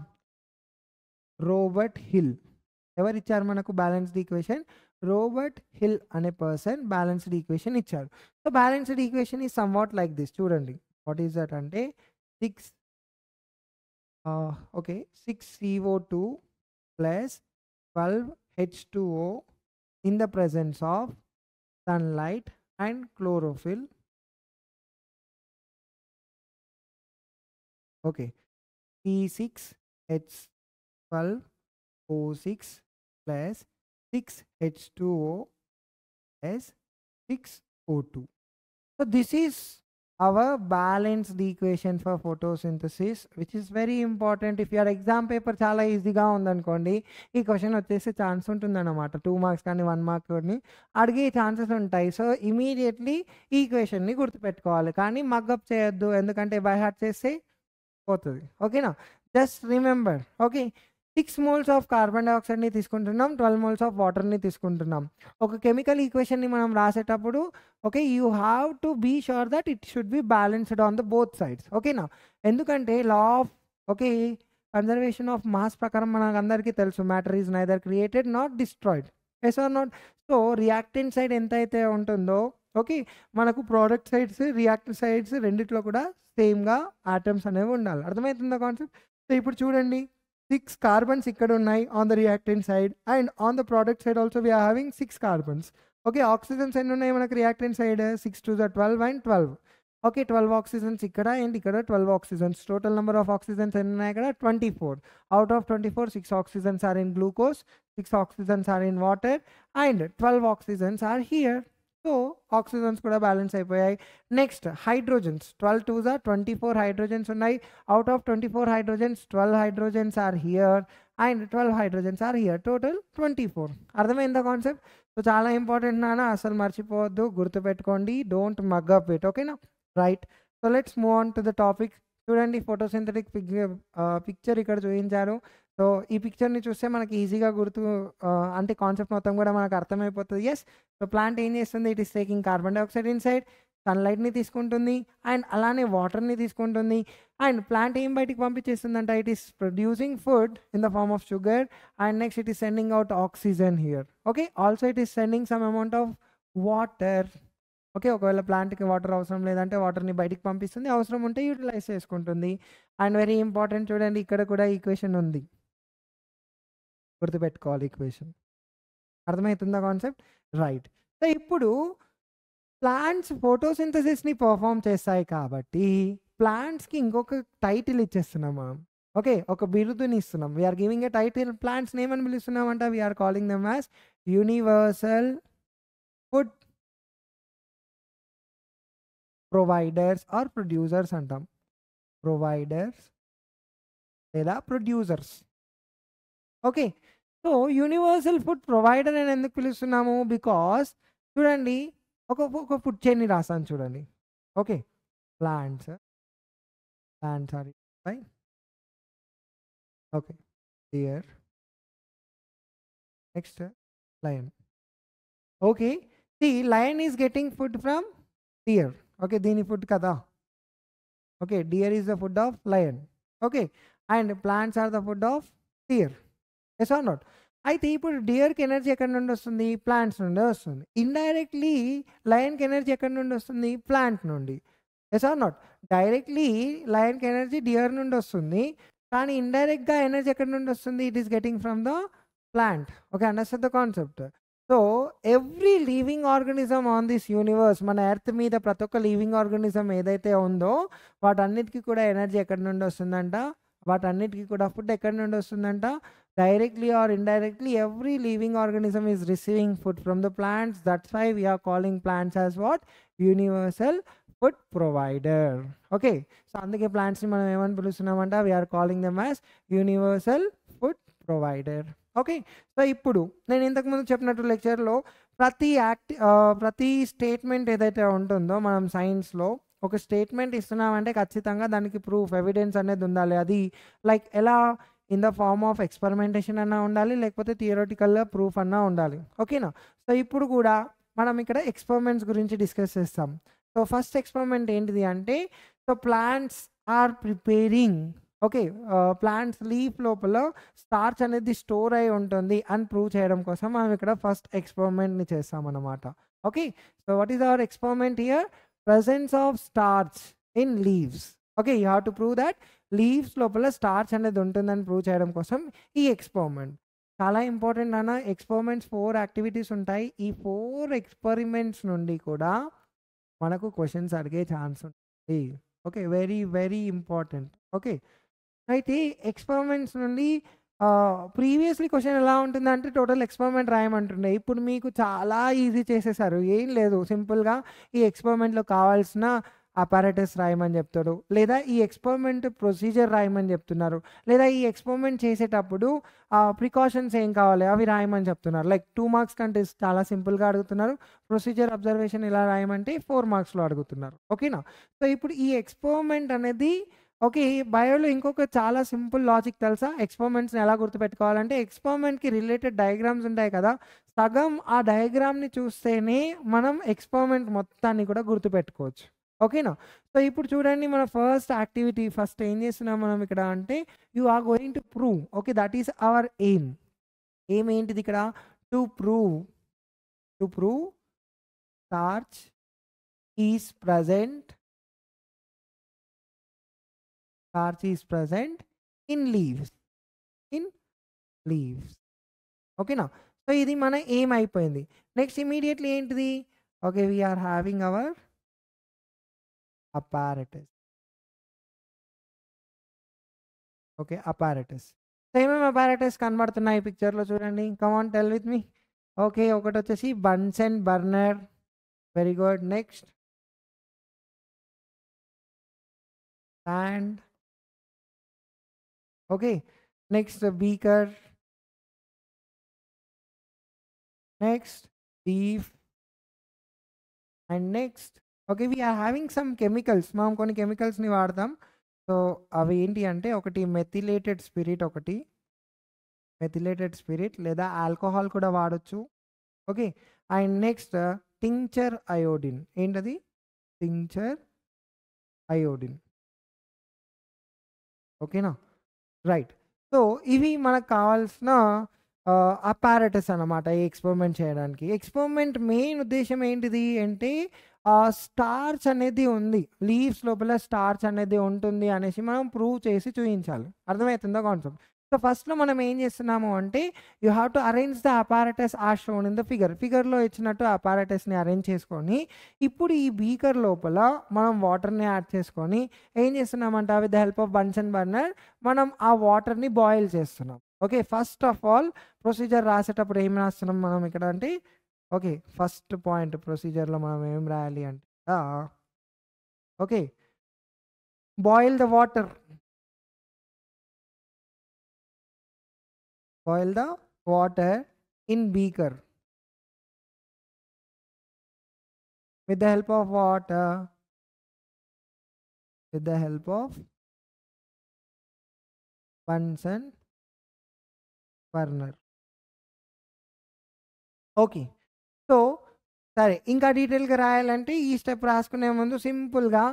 Robert Hill ఎవరు ఇచ్చారు మనకు బ్యాలెన్స్డ్ ఈక్వేషన్ రోబర్ట్ హిల్ అనే పర్సన్ బ్యాలెన్స్డ్ ఈక్వేషన్ ఇచ్చారు so balanced equation ఈ what like this చూడండి వాట్ ఈస్ దట్ అంటే six okay six CO two plus twelve H two O in the presence of sunlight and chlorophyll okay P six H oh six plus 12 O6 plus 6 H2O plus 6 O2. So this is our balanced equation for photosynthesis which is very important if your exam paper చాలా ఈజీగా ఉందనుకోండి ఈ question వచ్చేసి chance ఉంటుందన్నమాట two marks కానీ one mark కానీ అడిగే chances ఉంటాయి సో ఇమీడియట్లీ ఈ క్వశ్చన్ని గుర్తుపెట్టుకోవాలి కానీ మగ్గప్ చేయొద్దు ఎందుకంటే బై హార్ట్ చేస్తే పోతుంది ఓకేనా just remember okay six moles of carbon డైఆక్సైడ్ని తీసుకుంటున్నాం ట్వెల్వ్ మోల్స్ ఆఫ్ వాటర్ని తీసుకుంటున్నాం ఒక కెమికల్ ఈక్వేషన్ని మనం రాసేటప్పుడు okay you have to be sure that it should be balanced on the both sides ఓకేనా ఎందుకంటే law of okay conservation of mass ప్రకారం మనకు అందరికీ తెలుసు matter is neither created not destroyed yes are not so reactant side ఎంత అయితే ఉంటుందో okay మనకు ప్రోడక్ట్ సైడ్స్ రియాక్ట్ సైడ్స్ రెండిట్లో కూడా సేమ్గా ఆటమ్స్ అనేవి ఉండాలి అర్థమవుతుందా కాన్సెప్ట్ సో ఇప్పుడు చూడండి six carbons on the reactant side and on the product side also we are having six carbons okay oxygen side on the reactant side 6 to the 12 and 12 okay 12 oxygens ikkada and ikkada 12 oxygens total number of oxygens in 24 out of 24 six oxygens are in glucose six oxygens are in water and 12 oxygens are here so oxygens కూడా balance అయిపోయాయి next hydrogens twelve twos are twenty four hydrogens ఉన్నాయి out of twenty four hydrogens twelve hydrogens are here and twelve hydrogens are here total twenty four అర్థమైందా concept so చాలా important నాన్న అసలు మర్చిపోవద్దు గుర్తుపెట్టుకోండి don't mug up it ఓకేనా right so let's move on to the topic చూడండి photosynthetic pick picture ఇక్కడ చూపించారు సో ఈ పిక్చర్ని చూస్తే మనకి ఈజీగా గుర్తు అంటే కాన్సెప్ట్ మొత్తం కూడా మనకు అర్థమైపోతుంది ఎస్ సో ప్లాంట్ ఏం చేస్తుంది it is taking carbon dioxide inside సన్లైట్ని తీసుకుంటుంది అండ్ అలానే వాటర్ని తీసుకుంటుంది అండ్ ప్లాంట్ ఏం బయటికి పంపించేస్తుంది అంటే it is producing food in the form of sugar and next it is sending out oxygen here okay also it is sending some amount of water okay ఒకవేళ ప్లాంట్కి వాటర్ అవసరం లేదంటే వాటర్ని బయటికి పంపిస్తుంది అవసరం ఉంటే యూటిలైజ్ చేసుకుంటుంది అండ్ వెరీ ఇంపార్టెంట్ చూడండి ఇక్కడ కూడా ఈక్వేషన్ ఉంది గుర్తుపెట్టుకోవాలి ఈక్వేషన్ అర్థమవుతుందా కాన్సెప్ట్ రైట్ సో ఇప్పుడు ప్లాంట్స్ ఫోటోసింథసిస్ని పర్ఫామ్ చేస్తాయి కాబట్టి ప్లాంట్స్కి ఇంకొక టైటిల్ ఇచ్చేస్తున్నాం మనం ఓకే ఒక బిరుదుని ఇస్తున్నాం we are giving a title plants name అని పిలుస్తున్నాం అంటే we are calling them as universal food providers or producers అంటాం ప్రొవైడర్స్ లేదా producers okay so universal food provider అని ఎందుకు పిలుస్తున్నాము బికాస్ చూడండి ఒక ఒక ఫుడ్ చైన్ని రాసాను చూడండి okay plants plants are fine okay deer next lion okay the lion is getting food from deer okay దీని ఫుడ్ కదా okay deer is the food of lion okay and plants are the food of deer yes are not అయితే ఇప్పుడు డియర్కి energy ఎక్కడి నుండి వస్తుంది plants నుండి వస్తుంది indirectly లయన్కి energy ఎక్కడి నుండి వస్తుంది ప్లాంట్ నుండి ఎస్ ఆర్ నాట్ డైరెక్ట్లీ లయన్కి ఎనర్జీ డియర్ నుండి వస్తుంది కానీ ఇండైరెక్ట్గా ఎనర్జీ ఎక్కడి నుండి వస్తుంది it is getting from the plant okay understand the concept so every living organism on this universe మన ఎర్త్ మీద ప్రతి ఒక్క లివింగ్ ఆర్గనిజం ఏదైతే ఉందో వాటన్నిటికీ కూడా ఎనర్జీ ఎక్కడి నుండి వస్తుందంట వాటన్నిటికీ కూడా ఫుడ్ ఎక్కడి నుండి వస్తుందంట directly or indirectly every living organism is receiving food from the plants that's why we are calling plants as what universal food provider okay so అందుకే ప్లాంట్స్ని మనం ఏమని పిలుస్తున్నామంట we are calling them as universal food provider okay so ఇప్పుడు నేను ఇంతకుముందు చెప్పినట్టు లెక్చర్లో ప్రతి యాక్ట్ ప్రతి స్టేట్మెంట్ ఏదైతే ఉంటుందో మనం సైన్స్లో ఒక స్టేట్మెంట్ ఇస్తున్నామంటే ఖచ్చితంగా దానికి ప్రూఫ్ ఎవిడెన్స్ అనేది ఉండాలి అది లైక్ ఎలా in the form of experimentation అన్నా ఉండాలి లేకపోతే థియరటికల్గా ప్రూఫ్ అన్నా ఉండాలి ఓకేనా సో ఇప్పుడు కూడా మనం ఇక్కడ ఎక్స్పెరిమెంట్స్ గురించి డిస్కస్ చేస్తాం సో ఫస్ట్ ఎక్స్పెరిమెంట్ ఏంటిది అంటే so plants are preparing okay plants leaf లోపల స్టార్చ్ అనేది స్టోర్ అయి ఉంటుంది అని ప్రూవ్ చేయడం కోసం మనం ఇక్కడ ఫస్ట్ ఎక్స్పెరిమెంట్ని చేస్తామన్నమాట okay so what is our experiment here presence of starch in leaves okay you have to prove that leaves లోపల స్టార్చ్ అనేది ఉంటుందని ప్రూవ్ చేయడం కోసం ఈ ఎక్స్పెరిమెంట్ చాలా ఇంపార్టెంట్ అన్న ఎక్స్పెరిమెంట్స్ ఫోర్ యాక్టివిటీస్ ఉంటాయి ఈ ఫోర్ ఎక్స్పెరిమెంట్స్ నుండి కూడా మనకు క్వశ్చన్స్ అడిగే ఛాన్స్ ఉంటుంది okay very very important okay అయితే ఎక్స్పెరిమెంట్స్ నుండి ప్రీవియస్లీ క్వశ్చన్ ఎలా ఉంటుందంటే టోటల్ ఎక్స్పెరిమెంట్ రాయమంటుండే ఇప్పుడు మీకు చాలా ఈజీ చేసేసారు ఏం లేదు సింపుల్గా ఈ ఎక్స్పెరిమెంట్లో కావాల్సిన అపారటస్ రాయమని చెప్తాడు లేదా ఈ ఎక్స్పెరిమెంట్ ప్రొసీజర్ రాయమని చెప్తున్నారు లేదా ఈ ఎక్స్పెరిమెంట్ చేసేటప్పుడు ప్రికాషన్స్ ఏం కావాలి అవి రాయమని చెప్తున్నారు లైక్ టూ మార్క్స్ కంటే చాలా సింపుల్గా అడుగుతున్నారు ప్రొసీజర్ అబ్జర్వేషన్ ఇలా రాయమంటే ఫోర్ మార్క్స్లో అడుగుతున్నారు ఓకేనా సో ఇప్పుడు ఈ ఎక్స్పెరిమెంట్ అనేది ఓకే బయోలో ఇంకొక చాలా సింపుల్ లాజిక్ తెలుసా ఎక్స్పెరిమెంట్స్ని ఎలా గుర్తుపెట్టుకోవాలంటే ఎక్స్పెరిమెంట్కి రిలేటెడ్ డయాగ్రామ్స్ ఉంటాయి కదా సగం ఆ డయాగ్రామ్ని చూస్తేనే మనం ఎక్స్పెరిమెంట్ మొత్తాన్ని కూడా గుర్తుపెట్టుకోవచ్చు ఓకేనా సో ఇప్పుడు చూడండి మన ఫస్ట్ యాక్టివిటీ ఫస్ట్ ఏం చేస్తున్నాం మనం ఇక్కడ అంటే you are going to prove okay that is our aim aim ఏంటిది ఇక్కడ to prove to prove starch is present starch is present in leaves in leaves ఓకేనా సో ఇది మన ఏం అయిపోయింది నెక్స్ట్ ఇమీడియట్లీ ఏంటిది okay we are having our apparatus. Okay, apparatus. Same apparatus convert the picture lo churandi. Come on, tell with me. Okay, okay, okay. See, Bunsen burner. Very good. Next. And okay. Next the beaker. Next, thief. And next okay we are having some chemicals మనం కొన్ని కెమికల్స్ని వాడతాం సో అవి ఏంటి అంటే ఒకటి methylated spirit ఒకటి మెథిలేటెడ్ స్పిరిట్ లేదా ఆల్కహాల్ కూడా వాడచ్చు okay and next tincture iodine ఏంటది టింక్చర్ అయోడిన్ ఓకేనా రైట్ సో ఇవి మనకు కావాల్సిన అపారటస్ uh, అనమాట ఈ ఎక్స్పెరిమెంట్ చేయడానికి ఎక్స్పెరిమెంట్ మెయిన్ ఉద్దేశం ఏంటిది అంటే స్టార్స్ అనేది ఉంది లీవ్స్ లోపల స్టార్స్ అనేది ఉంటుంది అనేసి మనం ప్రూవ్ చేసి చూపించాలి అర్థమవుతుందో కాన్సెప్ట్ సో ఫస్ట్లో మనం ఏం చేస్తున్నాము అంటే you have to arrange the apparatus as shown in the figure ఫిగర్లో ఇచ్చినట్టు అపారటస్ని అరేంజ్ చేసుకొని ఇప్పుడు ఈ బీకర్ లోపల మనం వాటర్ని యాడ్ చేసుకొని ఏం చేస్తున్నామంటే with the help of Bunsen burner మనం ఆ వాటర్ని బాయిల్ చేస్తున్నాం okay first of all procedure రాసేటప్పుడు ఏం రాస్తున్నాం మనం ఇక్కడ అంటే ఓకే ఫస్ట్ పాయింట్ ప్రొసీజర్లో మనం ఏం రాయాలి అంటే okay boil the water boil the water in beaker with the help of water with the help of panson burner okay so సరే ఇంకా డీటెయిల్గా రాయాలంటే ఈ స్టెప్ రాసుకునే ముందు సింపుల్గా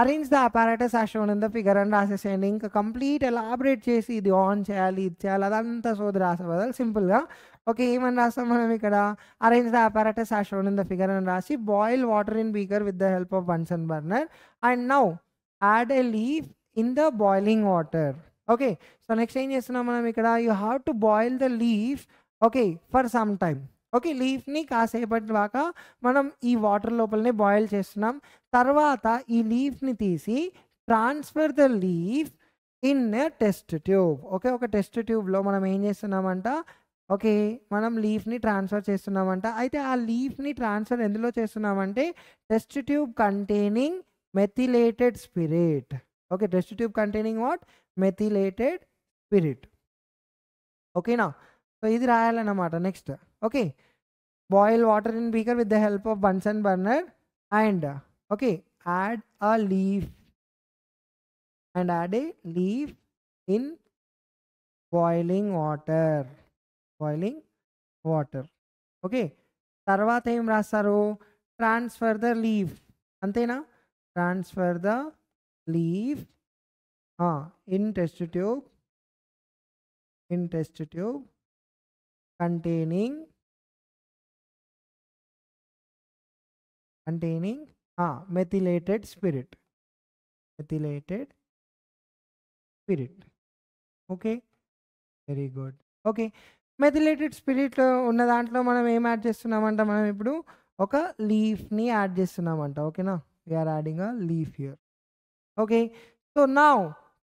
arrange the apparatus as shown in the figure అని రాసేసేయండి ఇంకా కంప్లీట్ ఎలాబరేట్ చేసి ఇది ఆన్ చేయాలి ఇది చేయాలి అదంతా సోది రాసే బదులు సింపుల్గా ఓకే ఏమని రాస్తాం మనం ఇక్కడ arrange the apparatus as shown in the figure అని రాసి boil water in beaker with the help of Bunsen burner and now add a leaf in the boiling water okay so next ఏం చేస్తున్నాం మనం ఇక్కడ you have to boil the leaf okay for some time okay లీఫ్ని కాసేపటి దాకా మనం ఈ water లోపలనే బాయిల్ చేస్తున్నాం తర్వాత ఈ లీఫ్ని తీసి transfer the leaf in test tube okay ఒక టెస్ట్ ట్యూబ్లో మనం ఏం చేస్తున్నామంట ఓకే మనం లీఫ్ని ట్రాన్స్ఫర్ చేస్తున్నామంట అయితే ఆ లీఫ్ని ట్రాన్స్ఫర్ ఎందులో చేస్తున్నామంటే test tube containing methylated spirit okay test tube containing what methylated spirit ఓకేనా సో ఇది రాయాలన్నమాట next okay boil water in beaker with the help of bunsen burner and uh, okay add a leaf and add a leaf in boiling water boiling water okay తర్వాత ఏం transfer the leaf. Leave Transfer the leaf. Leave in test tube. In test tube containing containing ah, methylated spirit methylated spirit okay very good okay methylated spirit unna dantlo manam em add chestunnam anta manam ippudu oka leaf ni add chestunnam anta okay na we are adding a leaf here okay so now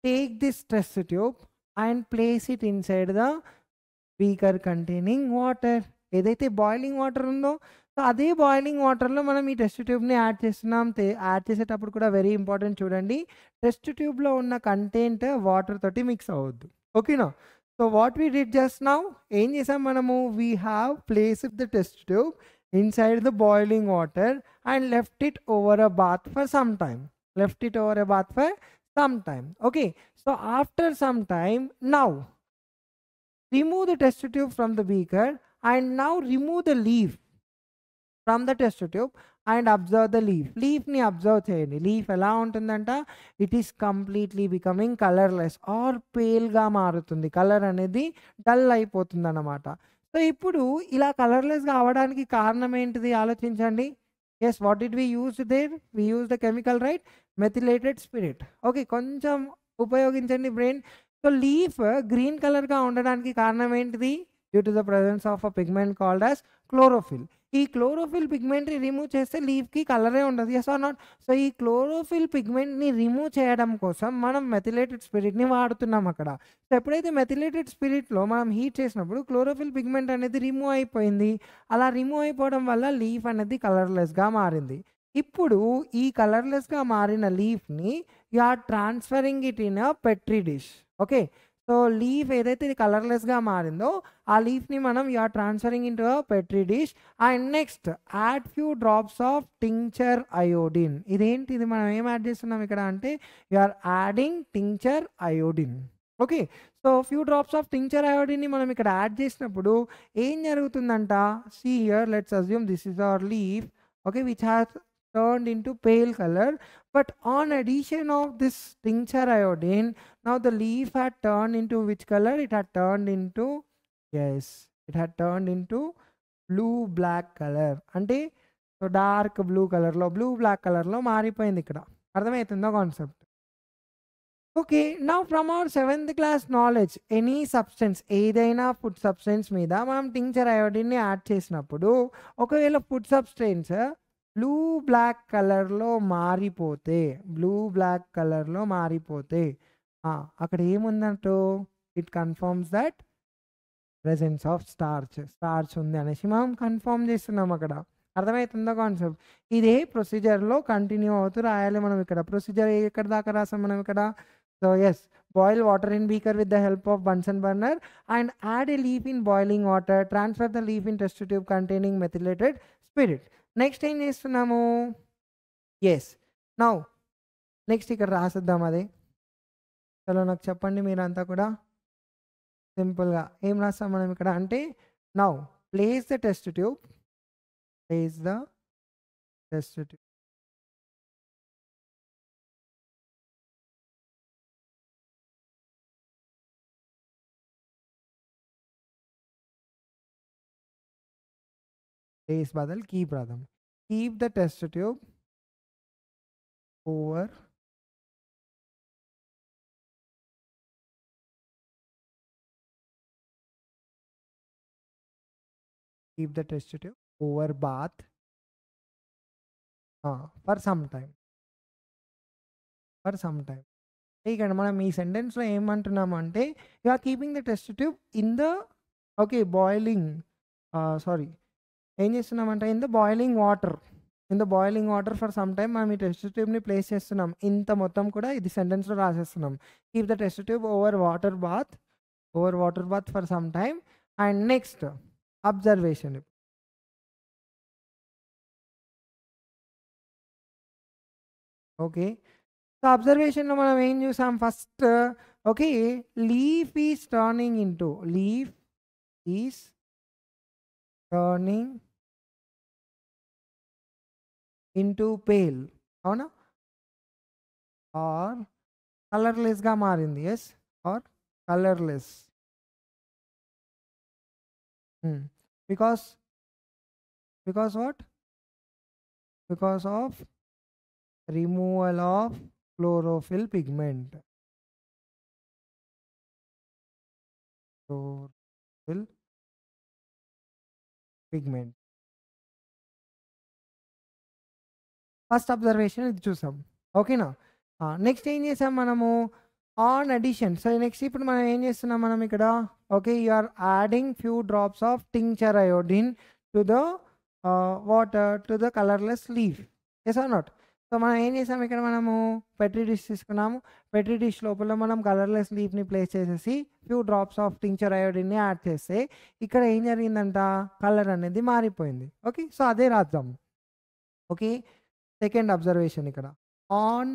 take this stress tube and place it inside the beaker containing water ఏదైతే boiling water ఉందో సో అదే boiling వాటర్లో మనం ఈ test ట్యూబ్ని add చేస్తున్నాం add చేసేటప్పుడు కూడా వెరీ ఇంపార్టెంట్ చూడండి టెస్ట్ ట్యూబ్లో ఉన్న కంటెంట్ వాటర్ తోటి మిక్స్ అవ్వద్దు ఓకేనా so what we did just now ఏం చేసాం మనము we have place the test tube inside the boiling water and left it over a bath for some time left it over a bath for some time okay so after some time now remove the test tube from the beaker and now remove the leaf from the test tube and observe the leaf లీఫ్ని observe చేయండి leaf ఎలా ఉంటుందంట it is completely becoming colourless or పేల్గా మారుతుంది colour అనేది dull అయిపోతుంది అనమాట so ఇప్పుడు ఇలా కలర్లెస్గా అవడానికి కారణం ఏంటిది ఆలోచించండి yes what it we use there we use the chemical right methylated spirit okay కొంచెం ఉపయోగించండి బ్రెయిన్ సో లీఫ్ గ్రీన్ కలర్గా ఉండడానికి కారణం ఏంటిది due to the presence of a pigment called as chlorophyll ఈ క్లోరోఫిల్ పిగ్మెంట్ని రిమూవ్ చేస్తే లీఫ్కి కలరే ఉండదు ఎస్ ఆర్ నాట్ సో ఈ క్లోరోఫిల్ పిగ్మెంట్ని రిమూవ్ చేయడం కోసం మనం మెథిలేటెడ్ స్పిరిట్ని వాడుతున్నాం అక్కడ సో ఎప్పుడైతే మెథిలేటెడ్ స్పిరిట్లో మనం హీట్ చేసినప్పుడు క్లోరోఫిల్ పిగ్మెంట్ అనేది రిమూవ్ అయిపోయింది అలా రిమూవ్ అయిపోవడం వల్ల లీఫ్ అనేది కలర్లెస్గా మారింది ఇప్పుడు ఈ కలర్లెస్గా మారిన లీఫ్ని you are transferring it in a petri dish okay so leaf ఏదైతే ఇది కలర్లెస్గా మారిందో ఆ లీఫ్ని మనం you're transferring into petri dish and next add few drops of tincture iodine ఇదేంటి ఇది మనం ఏం యాడ్ చేస్తున్నాం ఇక్కడ అంటే you're adding tincture iodine okay so few drops of tincture అయోడిన్ని మనం ఇక్కడ యాడ్ చేసినప్పుడు ఏం జరుగుతుందంట see here let's assume this is our leaf okay which has turn into pale colour But on addition of this tincture iodine, now the leaf had turned into which color? It had turned into, yes, it had turned into blue black color. Ante, so dark blue color lo, blue black color lo మారిపోయింది ఇక్కడ అర్థమవుతుందో concept okay నా from our seventh class knowledge any substance ఏదైనా food substance మీద మనం tincture అయోడిన్ని add చేసినప్పుడు ఒకవేళ food substance blue black కలర్లో మారిపోతే బ్లూ బ్లాక్ కలర్లో మారిపోతే అక్కడ ఏముందంటూ it confirms that presence of starch starch ఉంది అనేసి మనం కన్ఫర్మ్ చేస్తున్నాం అక్కడ అర్థమవుతుందో కాన్సెప్ట్ ఇదే ప్రొసీజర్లో కంటిన్యూ అవుతూ రాయాలి మనం ఇక్కడ ప్రొసీజర్ ఎక్కడ దాకా రాసాం మనం ఇక్కడ so yes boil water in beaker with the help of Bunsen burner and add a leaf in boiling water transfer the leaf in test tube containing methylated spirit next ఏం చేస్తున్నాము ఎస్ నౌ నెక్స్ట్ ఇక్కడ రాసిద్దాం అది చలో నాకు చెప్పండి మీరంతా కూడా సింపుల్గా ఏం రాస్తాం మనం ఇక్కడ అంటే now place the test tube place the test tube इस बादल कीप रादम keep test tube over keep the test tube over bath हाँ for some time for some time ठीक है मतलब मैं sentence keeping the test tube in the okay boiling sorry ఏం చేస్తున్నామంటే in the boiling water in the boiling water for some time మనం ఈ test ట్యూబ్ని place చేస్తున్నాం ఇంత మొత్తం కూడా ఇది సెంటెన్స్లో రాసేస్తున్నాం keep the test tube over water bath over water bath for some time and next observation okay so అబ్జర్వేషన్లో మనం ఏం చూసాం first okay leaf is turning into leaf is turning into pale or colorless ga marindi yes or colorless hmm. because because what because of removal of chlorophyll pigment chlorophyll pigment first observation ఇది చూసాం ఓకేనా next ఏం చేసాం మనము on addition so next ఇప్పుడు మనం ఏం చేస్తున్నాం మనం ఇక్కడ okay you are adding few drops of tincture iodine to the water to the colourless leaf yes are not so మనం ఏం చేసాం ఇక్కడ మనము పెట్రీ డిష్ తీసుకున్నాము పెట్రీ డిష్ లోపల మనం కలర్లెస్ లీఫ్ని ప్లేస్ చేసేసి ఫ్యూ డ్రాప్స్ ఆఫ్ టింక్చర్ అయోడిన్ని యాడ్ చేస్తే ఇక్కడ ఏం జరిగిందంట కలర్ అనేది మారిపోయింది ఓకే సో అదే రాద్దాం ఓకే సెకండ్ అబ్జర్వేషన్ ఇక్కడ on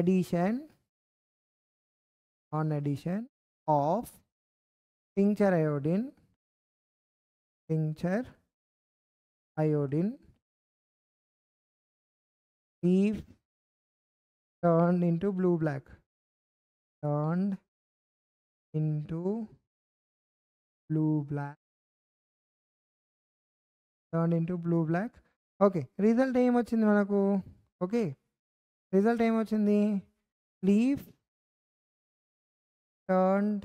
addition on addition of tincture iodine tincture iodine leaf turned into blue black turned into blue black turned into blue black okay result ఏమొచ్చింది మనకు ఓకే రిజల్ట్ ఏమొచ్చింది leaf turned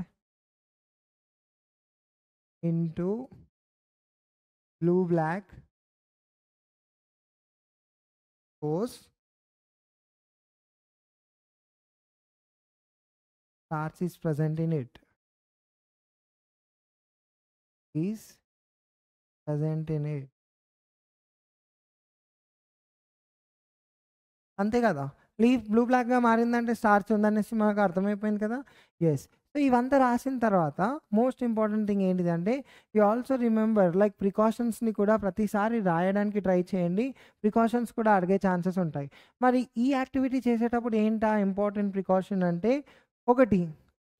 into blue black course starch is present in it is present in it అంతే కదా leaf blue బ్లాక్గా మారిందంటే starch ఉందనేసి మనకు అర్థమైపోయింది కదా ఎస్ సో ఇవంతా రాసిన తర్వాత మోస్ట్ ఇంపార్టెంట్ థింగ్ ఏంటిది అంటే యూ ఆల్సో రిమెంబర్ లైక్ ప్రికాషన్స్ని కూడా ప్రతిసారి రాయడానికి ట్రై చేయండి ప్రికాషన్స్ కూడా అడిగే ఛాన్సెస్ ఉంటాయి మరి ఈ యాక్టివిటీ చేసేటప్పుడు ఏంటా ఇంపార్టెంట్ ప్రికాషన్ అంటే ఒకటి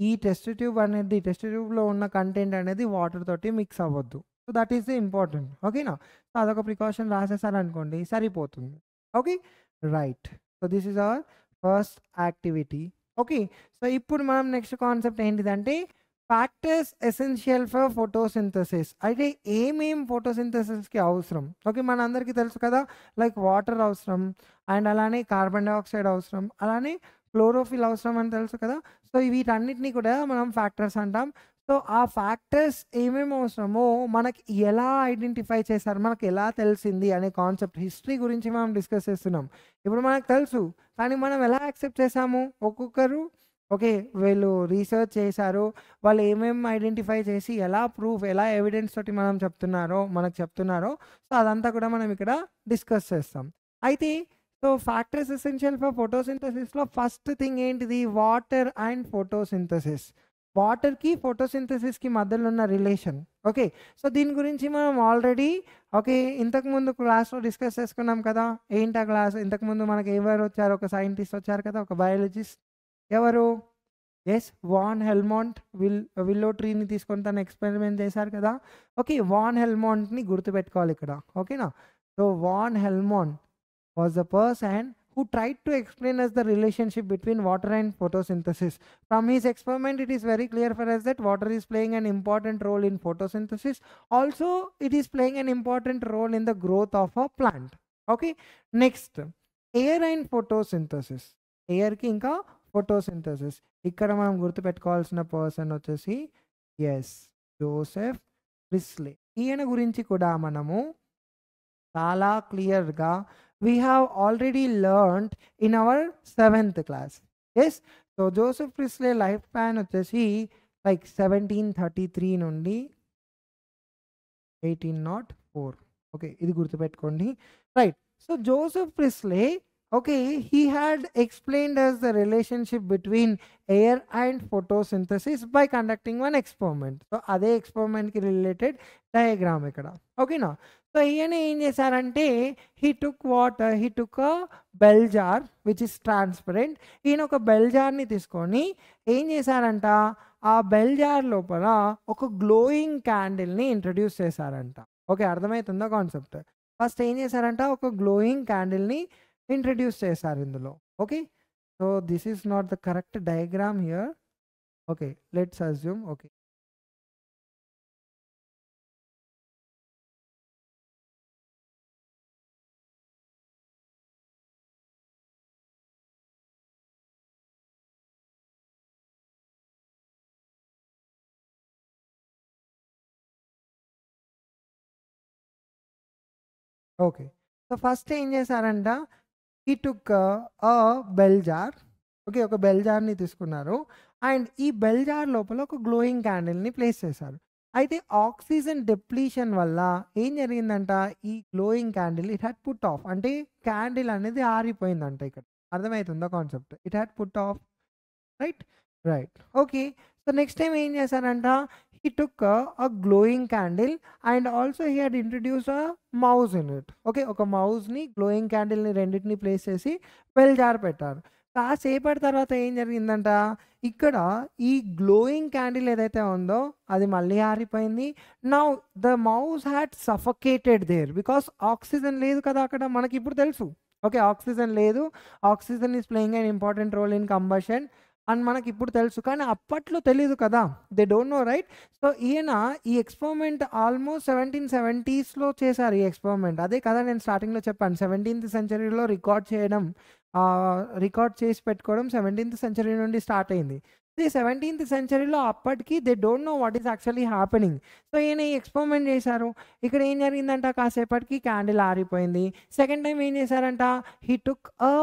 ఈ టెస్ట్ ట్యూబ్ అనేది టెస్ట్ ట్యూబ్లో ఉన్న కంటెంట్ అనేది వాటర్ తోటి మిక్స్ అవ్వద్దు so that is the important ఓకేనా సో అదొక ప్రికాషన్ రాసేసారనుకోండి సరిపోతుంది okay right so this is our first activity okay so ఇప్పుడు మనం నెక్స్ట్ కాన్సెప్ట్ ఏంటిదంటే ఫ్యాక్టర్స్ ఎసెన్షియల్ ఫర్ ఫోటోసింథసిస్ అయితే ఏమేం ఫోటోసింథసిస్కి అవసరం ఓకే మన అందరికీ తెలుసు కదా లైక్ వాటర్ అవసరం అండ్ అలానే కార్బన్ డైఆక్సైడ్ అవసరం అలానే క్లోరోఫిల్ అవసరం అని తెలుసు కదా సో వీటన్నిటిని కూడా మనం ఫ్యాక్టర్స్ అంటాం సో ఆ ఫ్యాక్టర్స్ ఏమేమి అవసరమో మనకి ఎలా ఐడెంటిఫై చేశారు మనకు ఎలా తెలిసింది అనే కాన్సెప్ట్ హిస్టరీ గురించి మనం డిస్కస్ చేస్తున్నాం ఇప్పుడు మనకు తెలుసు కానీ మనం ఎలా యాక్సెప్ట్ చేసాము ఒక్కొక్కరు ఓకే వీళ్ళు రీసెర్చ్ చేశారు వాళ్ళు ఏమేమి ఐడెంటిఫై చేసి ఎలా ప్రూఫ్ ఎలా ఎవిడెన్స్ తోటి మనం చెప్తున్నారో మనకు చెప్తున్నారో సో అదంతా కూడా మనం ఇక్కడ డిస్కస్ చేస్తాం అయితే సో ఫ్యాక్టర్స్ ఎసెన్షియల్ ఫర్ ఫోటోసింథసిస్లో ఫస్ట్ థింగ్ ఏంటిది వాటర్ అండ్ ఫోటోసింథసిస్ వాటర్కి ఫోటోసింథసిస్కి మధ్యలో ఉన్న రిలేషన్ ఓకే సో దీని గురించి మనం ఆల్రెడీ ఓకే ఇంతకుముందు క్లాస్లో డిస్కస్ చేసుకున్నాం కదా ఏంటి ఆ క్లాస్ ఇంతకుముందు మనకి ఎవరు వచ్చారు ఒక సైంటిస్ట్ వచ్చారు కదా ఒక బయాలజిస్ట్ ఎవరు yes Van Helmont will willow ట్రీని తీసుకొని తను ఎక్స్పెరిమెంట్ చేశారు కదా ఓకే వాన్ హెల్మాంట్ని గుర్తుపెట్టుకోవాలి ఇక్కడ ఓకేనా so Van Helmont was the person who tried to explain us the relationship between water and photosynthesis. From his experiment, it is very clear for us that water is playing an important role in photosynthesis. Also, it is playing an important role in the growth of a plant. Okay, next, air and photosynthesis. Air ki inka photosynthesis. Ikkada manam మనం pettukovalsina person vachesi yes, Joseph Priestley. ఈయన గురించి కూడా మనము చాలా క్లియర్గా we have already learned in our seventh class. Yes. So Joseph Priestley life span, which is he, like 1733 only 1804. Okay, idu gurthapet kondi. Right. So Joseph Priestley, okay, he had explained as the relationship between air and photosynthesis by conducting one experiment. So other experiment related diagram. Okay now. So ఈయన ఏం చేశారంటే he took water he took bell jar which is transparent ఈయన ఒక bell జార్ని తీసుకొని ఏం చేశారంట ఆ bell jar లోపల ఒక గ్లోయింగ్ క్యాండిల్ని ఇంట్రడ్యూస్ చేశారంట ఓకే అర్థమవుతుందా కాన్సెప్ట్ ఫస్ట్ ఏం చేశారంట ఒక గ్లోయింగ్ క్యాండిల్ని ఇంట్రడ్యూస్ చేశారు ఇందులో okay so this is not the correct diagram here okay let's assume okay okay so first ఏం చేశారంట he took a bell jar okay ఒక బెల్ జార్ని తీసుకున్నారు అండ్ ఈ బెల్ జార్ లోపల ఒక గ్లోయింగ్ క్యాండిల్ని ప్లేస్ చేశారు అయితే ఆక్సిజన్ డెప్లీషన్ వల్ల ఏం జరిగిందంట ఈ glowing candle it had put off అంటే క్యాండిల్ అనేది ఆరిపోయిందంట ఇక్కడ అర్థమవుతుందా concept it had put off right right okay so next time ఏం చేశారంట he took a, a glowing candle and also he had introduce a mouse in it okay ఒక మౌజ్ని glowing క్యాండిల్ని రెండింటిని ప్లేస్ చేసి పెల్జార్ పెట్టారు కాసేపటి తర్వాత ఏం జరిగిందంట ఇక్కడ ఈ గ్లోయింగ్ క్యాండిల్ ఏదైతే ఉందో అది మళ్ళీ ఆరిపోయింది now the mouse had suffocated there because oxygen లేదు కదా అక్కడ మనకి ఇప్పుడు తెలుసు ఓకే ఆక్సిజన్ లేదు oxygen is playing an important role in combustion అని మనకి ఇప్పుడు తెలుసు కానీ అప్పట్లో తెలియదు కదా they don't know right so ఈయన ఈ ఎక్స్పెరిమెంట్ ఆల్మోస్ట్ సెవెంటీన్ సెవెంటీస్లో చేశారు ఈ ఎక్స్పెరిమెంట్ అదే కదా నేను స్టార్టింగ్లో చెప్పాను సెవెంటీన్త్ సెంచరీలో రికార్డ్ చేయడం రికార్డ్ చేసి పెట్టుకోవడం సెవెంటీన్త్ సెంచరీ నుండి స్టార్ట్ అయింది ఇది సెవెంటీన్త్ సెంచరీలో అప్పటికి they don't know what is actually happening so ఈయన ఎక్స్పెరిమెంట్ చేశారు ఇక్కడ ఏం జరిగిందంట కాసేపటికి క్యాండిల్ ఆరిపోయింది సెకండ్ టైం ఏం చేశారంట he took a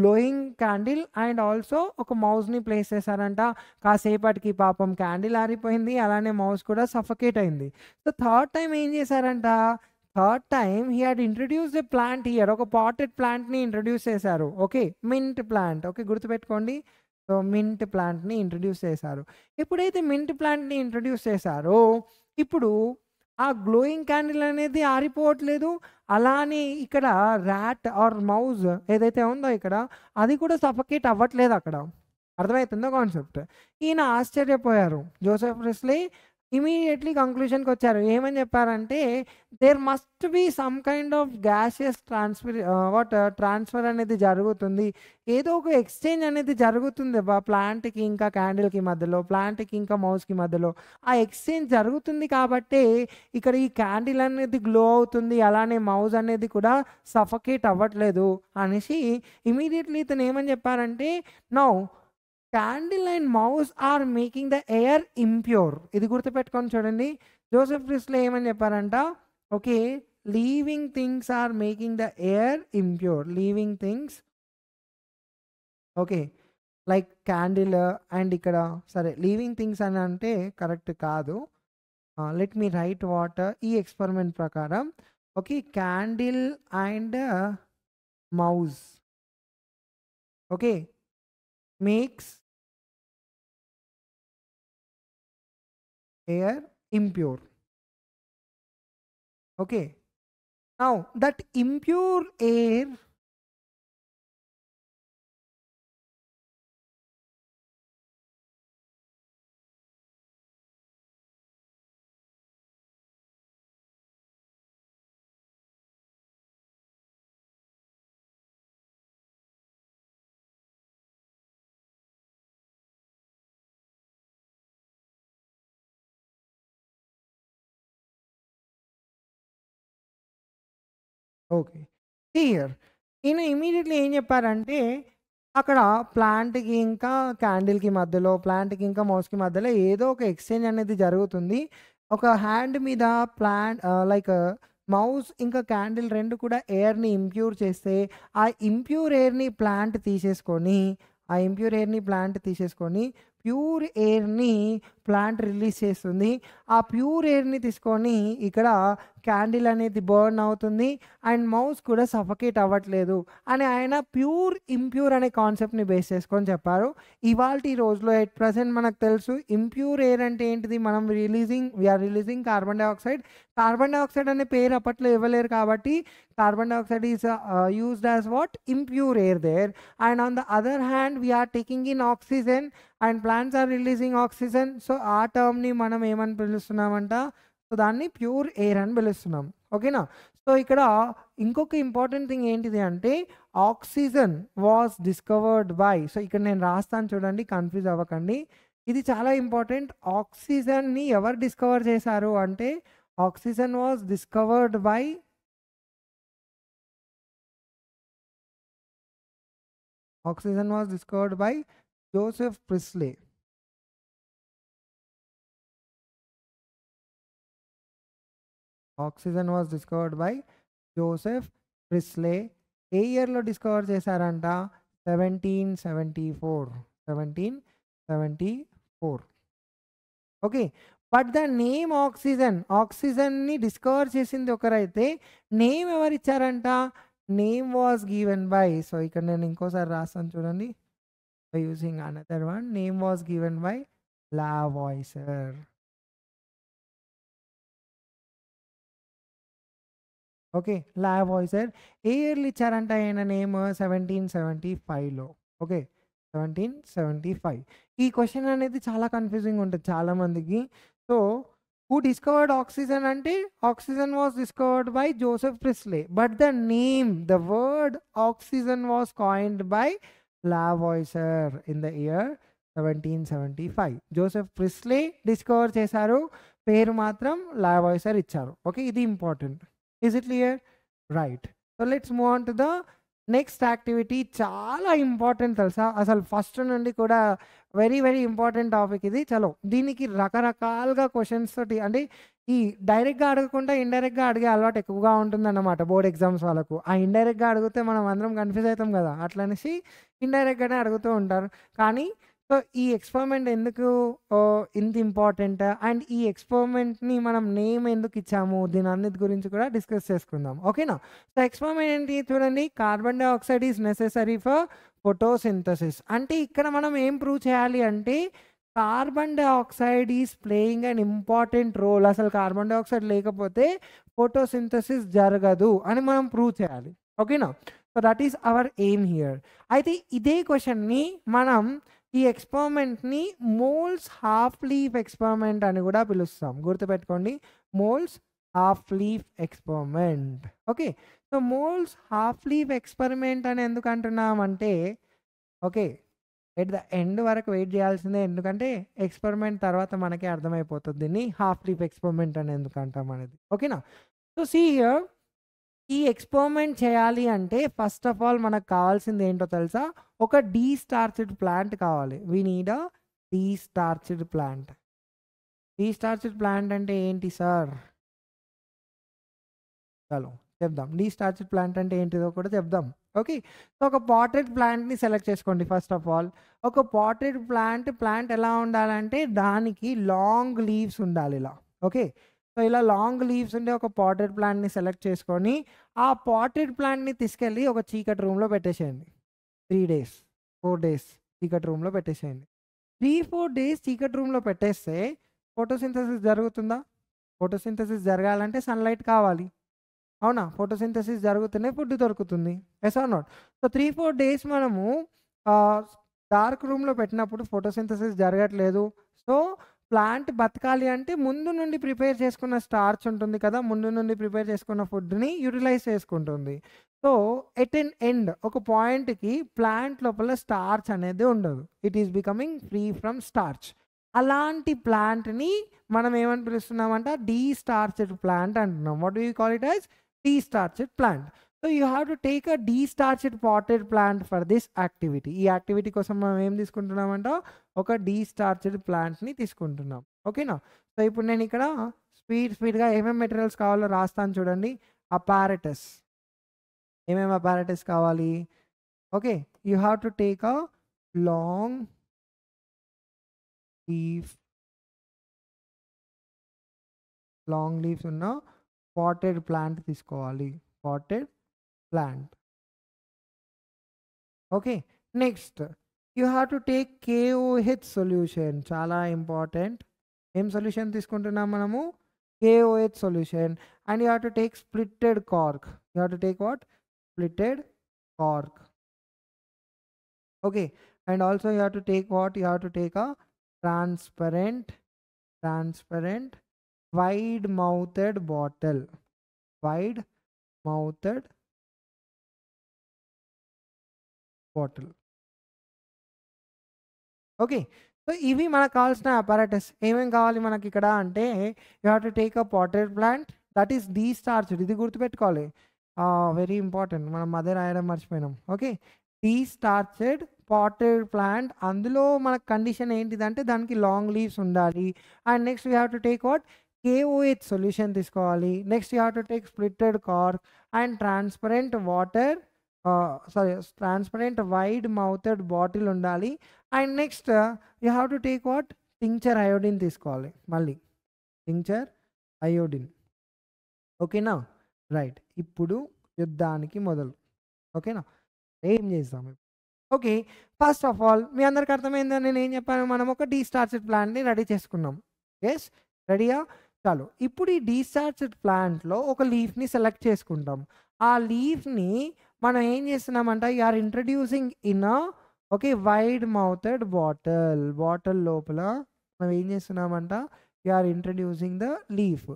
glowing candle and also ఒక మౌస్ని ప్లేస్ చేశారంట కాసేపటికి పాపం క్యాండిల్ ఆరిపోయింది అలానే మౌస్ కూడా సఫకేట్ అయింది సో థర్డ్ టైం ఏం చేశారంట third time he had introduce a plant here ఒక పాటెడ్ ప్లాంట్ని ఇంట్రడ్యూస్ చేశారు ఓకే మింట్ ప్లాంట్ ఓకే గుర్తుపెట్టుకోండి సో మింట్ ప్లాంట్ని ఇంట్రడ్యూస్ చేశారు ఎప్పుడైతే మింట్ ప్లాంట్ని ఇంట్రడ్యూస్ చేశారో ఇప్పుడు ఆ గ్లోయింగ్ క్యాండిల్ అనేది ఆరిపోవట్లేదు అలానే ఇక్కడ ర్యాట్ ఆర్ మౌజ్ ఏదైతే ఉందో ఇక్కడ అది కూడా సఫకేట్ అవ్వట్లేదు అక్కడ అర్థమవుతుందో కాన్సెప్ట్ ఈయన ఆశ్చర్యపోయారు జోసెఫ్ రెస్లీ ఇమీడియట్లీ కంక్లూషన్కి వచ్చారు ఏమని చెప్పారంటే there must be some kind of gaseous transfer what transfer అనేది జరుగుతుంది ఏదో ఒక ఎక్స్చేంజ్ అనేది జరుగుతుంది ప్లాంట్కి ఇంకా క్యాండిల్కి మధ్యలో ప్లాంట్కి ఇంకా మౌస్కి మధ్యలో ఆ ఎక్స్చేంజ్ జరుగుతుంది కాబట్టి ఇక్కడ ఈ క్యాండిల్ అనేది గ్లో అవుతుంది అలానే మౌస్ అనేది కూడా సఫకేట్ అవ్వట్లేదు అనేసి ఇమీడియట్లీ ఇతను ఏమని చెప్పారంటే now candle and mouse are making the air impure ఇది గుర్తుపెట్టుకొని చూడండి జోసెఫ్ క్రిస్లో ఏమని చెప్పారంట okay living things are making the air impure living things okay like candle and ఇక్కడ సరే లీవింగ్ థింగ్స్ అని అంటే కరెక్ట్ కాదు లెట్ మీ రైట్ వాటర్ ఈ ఎక్స్పెరిమెంట్ ప్రకారం okay candle and mouse okay makes they are impure okay now that impure air okay clear ఈయన immediately ఏం చెప్పారంటే అక్కడ ప్లాంట్కి ఇంకా క్యాండిల్కి మధ్యలో ప్లాంట్కి ఇంకా మౌస్కి మధ్యలో ఏదో ఒక ఎక్స్చేంజ్ అనేది జరుగుతుంది ఒక హ్యాండ్ మీద ప్లాంట్ లైక్ మౌస్ ఇంకా క్యాండిల్ రెండు కూడా ఎయిర్ని ఇంప్యూర్ చేస్తే ఆ ఇంప్యూర్ ఎయిర్ని ప్లాంట్ తీసేసుకొని ఆ ఇంప్యూర్ ఎయిర్ని ప్లాంట్ తీసేసుకొని ప్యూర్ ఎయిర్ని ప్లాంట్ రిలీజ్ చేస్తుంది ఆ ప్యూర్ ఎయిర్ని తీసుకొని ఇక్కడ క్యాండిల్ అనేది బర్న్ అవుతుంది అండ్ మౌస్ కూడా సఫకేట్ అవ్వట్లేదు అని ఆయన ప్యూర్ ఇంప్యూర్ అనే కాన్సెప్ట్ని బేస్ చేసుకొని చెప్పారు ఇవాళ ఈ రోజులో ఎట్ ప్రజెంట్ మనకు తెలుసు ఇంప్యూర్ ఎయిర్ అంటే ఏంటిది మనం releasing we are releasing carbon dioxide carbon dioxide అనే పేరు అప్పట్లో ఇవ్వలేరు కాబట్టి carbon dioxide is used as what impure air there and on the other hand we are taking in oxygen and plants are releasing oxygen so ఆ టర్మ్ని మనం ఏమని పిలుస్తున్నామంట సో దాన్ని ప్యూర్ ఎయిర్ అని పిలుస్తున్నాం ఓకేనా సో ఇక్కడ ఇంకొక ఇంపార్టెంట్ థింగ్ ఏంటిది అంటే oxygen was discovered by so ఇక్కడ నేను రాస్తాను చూడండి కన్ఫ్యూజ్ అవ్వకండి ఇది చాలా ఇంపార్టెంట్ ఆక్సిజన్ని ఎవరు డిస్కవర్ చేశారు అంటే oxygen was discovered by oxygen was discovered by Joseph Priestley oxygen was discovered by Joseph Priestley ఏ ఇయర్లో డిస్కవర్ చేశారంట seventeen seventy four seventeen seventy four okay but the name oxygen ఆక్సిజన్ని డిస్కవర్ చేసింది ఒకరైతే name ఎవరిచ్చారంట name was given by so ఇక్కడ నేను ఇంకోసారి రాస్తాను చూడండి using another one name was given by Lavoisier okay Lavoisier ఏ ఇయర్లు ఇచ్చారంట ఆయన నేమ్ సెవెంటీన్ సెవెంటీ ఫైవ్లో ఓకే సెవెంటీన్ సెవెంటీ ఫైవ్ ఈ క్వశ్చన్ అనేది చాలా కన్ఫ్యూజింగ్ ఉంటుంది చాలామందికి సో హూ డిస్కవర్డ్ ఆక్సిజన్ అంటే oxygen was discovered by Joseph Priestley but the name the word oxygen was coined by Lavoisier in the year seventeen seventy five Joseph Priestley discover చేశారు పేరు మాత్రం Lavoisier ఇచ్చారు okay ఇది important is it clear right so let's move on to the next activity చాలా important తెలుసా అసలు first నుండి కూడా వెరీ వెరీ ఇంపార్టెంట్ టాపిక్ ఇది చలో దీనికి రకరకాలుగా క్వశ్చన్స్ తోటి అంటే ఈ డైరెక్ట్గా అడగకుండా ఇండైరెక్ట్గా అడిగే అలవాటు ఎక్కువగా ఉంటుందన్నమాట బోర్డ్ ఎగ్జామ్స్ వాళ్ళకు ఆ ఇండైరెక్ట్గా అడిగితే మనం అందరం కన్ఫ్యూజ్ అవుతాం కదా అట్లనేసి ఇండైరెక్ట్గానే అడుగుతూ ఉంటారు కానీ సో ఈ ఎక్స్పెరిమెంట్ ఎందుకు ఇంత ఇంపార్టెంట్ అండ్ ఈ ఎక్స్పెరిమెంట్ని మనం నేమ్ ఎందుకు ఇచ్చాము దీని అన్నిటి గురించి కూడా డిస్కస్ చేసుకుందాం ఓకేనా సో ఎక్స్పెరిమెంట్ ఏంటి చూడండి carbon dioxide is necessary for photosynthesis అంటే ఇక్కడ మనం ఏం ప్రూవ్ చేయాలి అంటే carbon dioxide is playing and important role అసలు కార్బన్ డైఆక్సైడ్ లేకపోతే ఫోటోసింథసిస్ జరగదు అని మనం ప్రూవ్ చేయాలి ఓకేనా so that is our aim here అయితే ఇదే క్వశ్చన్ని మనం ఈ ఎక్స్పెరిమెంట్ని మోల్స్ హాఫ్ లీఫ్ ఎక్స్పెరిమెంట్ అని కూడా పిలుస్తాం గుర్తుపెట్టుకోండి Moll's half leaf experiment okay so Moll's half leaf experiment అని ఎందుకు అంటున్నామంటే ఓకే ఎట్ ద ఎండ్ వరకు వెయిట్ చేయాల్సిందే ఎందుకంటే ఎక్స్పెరిమెంట్ తర్వాత మనకి అర్థమైపోతుంది దీన్ని హాఫ్ లీఫ్ ఎక్స్పెరిమెంట్ అని ఎందుకు అంటాం అనేది ఓకేనా సో సీ హియర్ ఈ ఎక్స్పెరిమెంట్ చేయాలి అంటే ఫస్ట్ ఆఫ్ ఆల్ మనకు కావాల్సింది ఏంటో తెలుసా ఒక డీ స్టార్చిడ్ ప్లాంట్ కావాలి we need a starched plant starched plant అంటే ఏంటి సార్ చలో చెప్దాం స్టార్చిడ్ ప్లాంట్ అంటే ఏంటిదో కూడా చెప్దాం ఓకే సో ఒక పాటెడ్ ప్లాంట్ని సెలెక్ట్ చేసుకోండి ఫస్ట్ ఆఫ్ ఆల్ ఒక పాటెడ్ ప్లాంట్ ప్లాంట్ ఎలా ఉండాలంటే దానికి లాంగ్ లీవ్స్ ఉండాలి ఇలా ఓకే సో ఇలా లాంగ్ లీవ్స్ ఉండే ఒక పాటెడ్ ప్లాంట్ని సెలెక్ట్ చేసుకొని ఆ పాటెడ్ ప్లాంట్ని తీసుకెళ్ళి ఒక చీకటి రూమ్లో పెట్టేసేయండి త్రీ డేస్ ఫోర్ డేస్ చీకటి రూమ్లో పెట్టేసేయండి త్రీ ఫోర్ డేస్ చీకటి రూమ్లో పెట్టేస్తే ఫోటోసింథసిస్ జరుగుతుందా ఫోటోసింథసిస్ జరగాలంటే సన్లైట్ కావాలి అవునా ఫోటోసింథసిస్ జరుగుతూనే ఫుడ్ దొరుకుతుంది yes are not so three four days మనము డార్క్ రూమ్లో పెట్టినప్పుడు ఫోటోసింథసిస్ జరగట్లేదు సో ప్లాంట్ బతకాలి అంటే ముందు నుండి ప్రిపేర్ చేసుకున్న స్టార్చ్ ఉంటుంది కదా ముందు నుండి ప్రిపేర్ చేసుకున్న ఫుడ్ని యూటిలైజ్ చేసుకుంటుంది సో ఎట్ ఎన్ ఎండ్ ఒక పాయింట్కి ప్లాంట్ లోపల స్టార్చ్ అనేది ఉండదు it is becoming free from starch అలాంటి ప్లాంట్ని మనం ఏమని పిలుస్తున్నామంటే డీ స్టార్చెడ్ ప్లాంట్ అంటున్నాం what you call it as destarched plant so you have to take a destarched potted plant for this activity ఈ activity కోసం మనం ఏం తీసుకుంటున్నామంటే ఒక డీ స్టార్చెడ్ ప్లాంట్ని తీసుకుంటున్నాం ఓకేనా సో ఇప్పుడు నేను ఇక్కడ స్పీడ్ స్పీడ్గా ఏమేమి మెటీరియల్స్ కావాలో రాస్తాను చూడండి అపారటస్ ఏమేమి అపారటస్ కావాలి okay you have to take a long leaf long leaves ఉన్న పాటెడ్ ప్లాంట్ తీసుకోవాలి potted plant. Okay, next you have to take KOH solution. Chala important. M solution this manamu KOH solution, and you have to take splitted cork. You have to take what? Splitted cork. Okay, and also you have to take what? You have to take a transparent transparent wide mouthed bottle wide mouthed bottle okay so ఇవి మనకు కావాల్సిన apparatus ఏమేమి కావాలి మనకి ఇక్కడ అంటే you have to take a potted plant that is starch ఇది గుర్తుపెట్టుకోవాలి వెరీ ఇంపార్టెంట్ మనం మదర్ రాయడం మర్చిపోయినాం ఓకే స్టార్చెడ్ పాటెడ్ ప్లాంట్ అందులో మన కండిషన్ ఏంటిదంటే దానికి లాంగ్ లీవ్స్ ఉండాలి and next you have to take what KOH solution తీసుకోవాలి next you have to take splitted cork and transparent water sorry transparent wide mouthed bottle ఉండాలి and next you have to take what tincture iodine తీసుకోవాలి మళ్ళీ tincture iodine ఓకేనా right ఇప్పుడు యుద్ధానికి మొదలు ఓకేనా ఏం చేస్తాం ఓకే ఫస్ట్ ఆఫ్ ఆల్ మీ అందరికి అర్థమైందని నేను ఏం చెప్పాను మనం ఒక స్టార్చెడ్ ప్లాంట్ని రెడీ చేసుకున్నాం ఎస్ రెడీయా చాలు ఇప్పుడు ఈ స్టార్చెడ్ ప్లాంట్లో ఒక లీఫ్ని సెలెక్ట్ చేసుకుంటాం ఆ లీఫ్ని మనం ఏం చేస్తున్నామంట are introducing in okay wide mouthed bottle bottle లోపల మనం ఏం చేస్తున్నామంట ఆర్ ఇంట్రడ్యూసింగ్ ద లీఫ్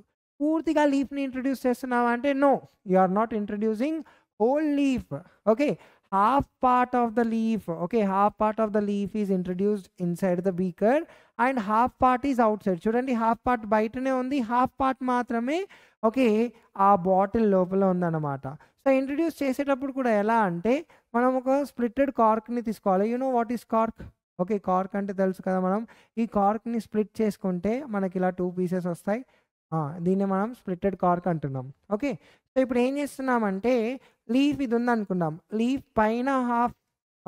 పూర్తిగా లీఫ్ని ఇంట్రడ్యూస్ చేస్తున్నావా అంటే no you are not introducing whole leaf okay half part of the leaf okay half part of the leaf is introduced inside the beaker and half part is outside చూడండి half part బయటనే ఉంది half part మాత్రమే okay ఆ bottle లోపల ఉందన్నమాట so introduce చేసేటప్పుడు కూడా ఎలా అంటే మనం ఒక స్ప్లిటెడ్ కార్క్ని తీసుకోవాలి you know what is cork okay cork అంటే తెలుసు కదా మనం ఈ కార్క్ని స్ప్లిట్ చేసుకుంటే మనకి ఇలా టూ పీసెస్ వస్తాయి దీన్ని మనం స్ప్లిటెడ్ కార్క్ అంటున్నాం ఓకే సో ఇప్పుడు ఏం చేస్తున్నామంటే లీఫ్ ఇది ఉంది అనుకుందాం లీఫ్ పైన హాఫ్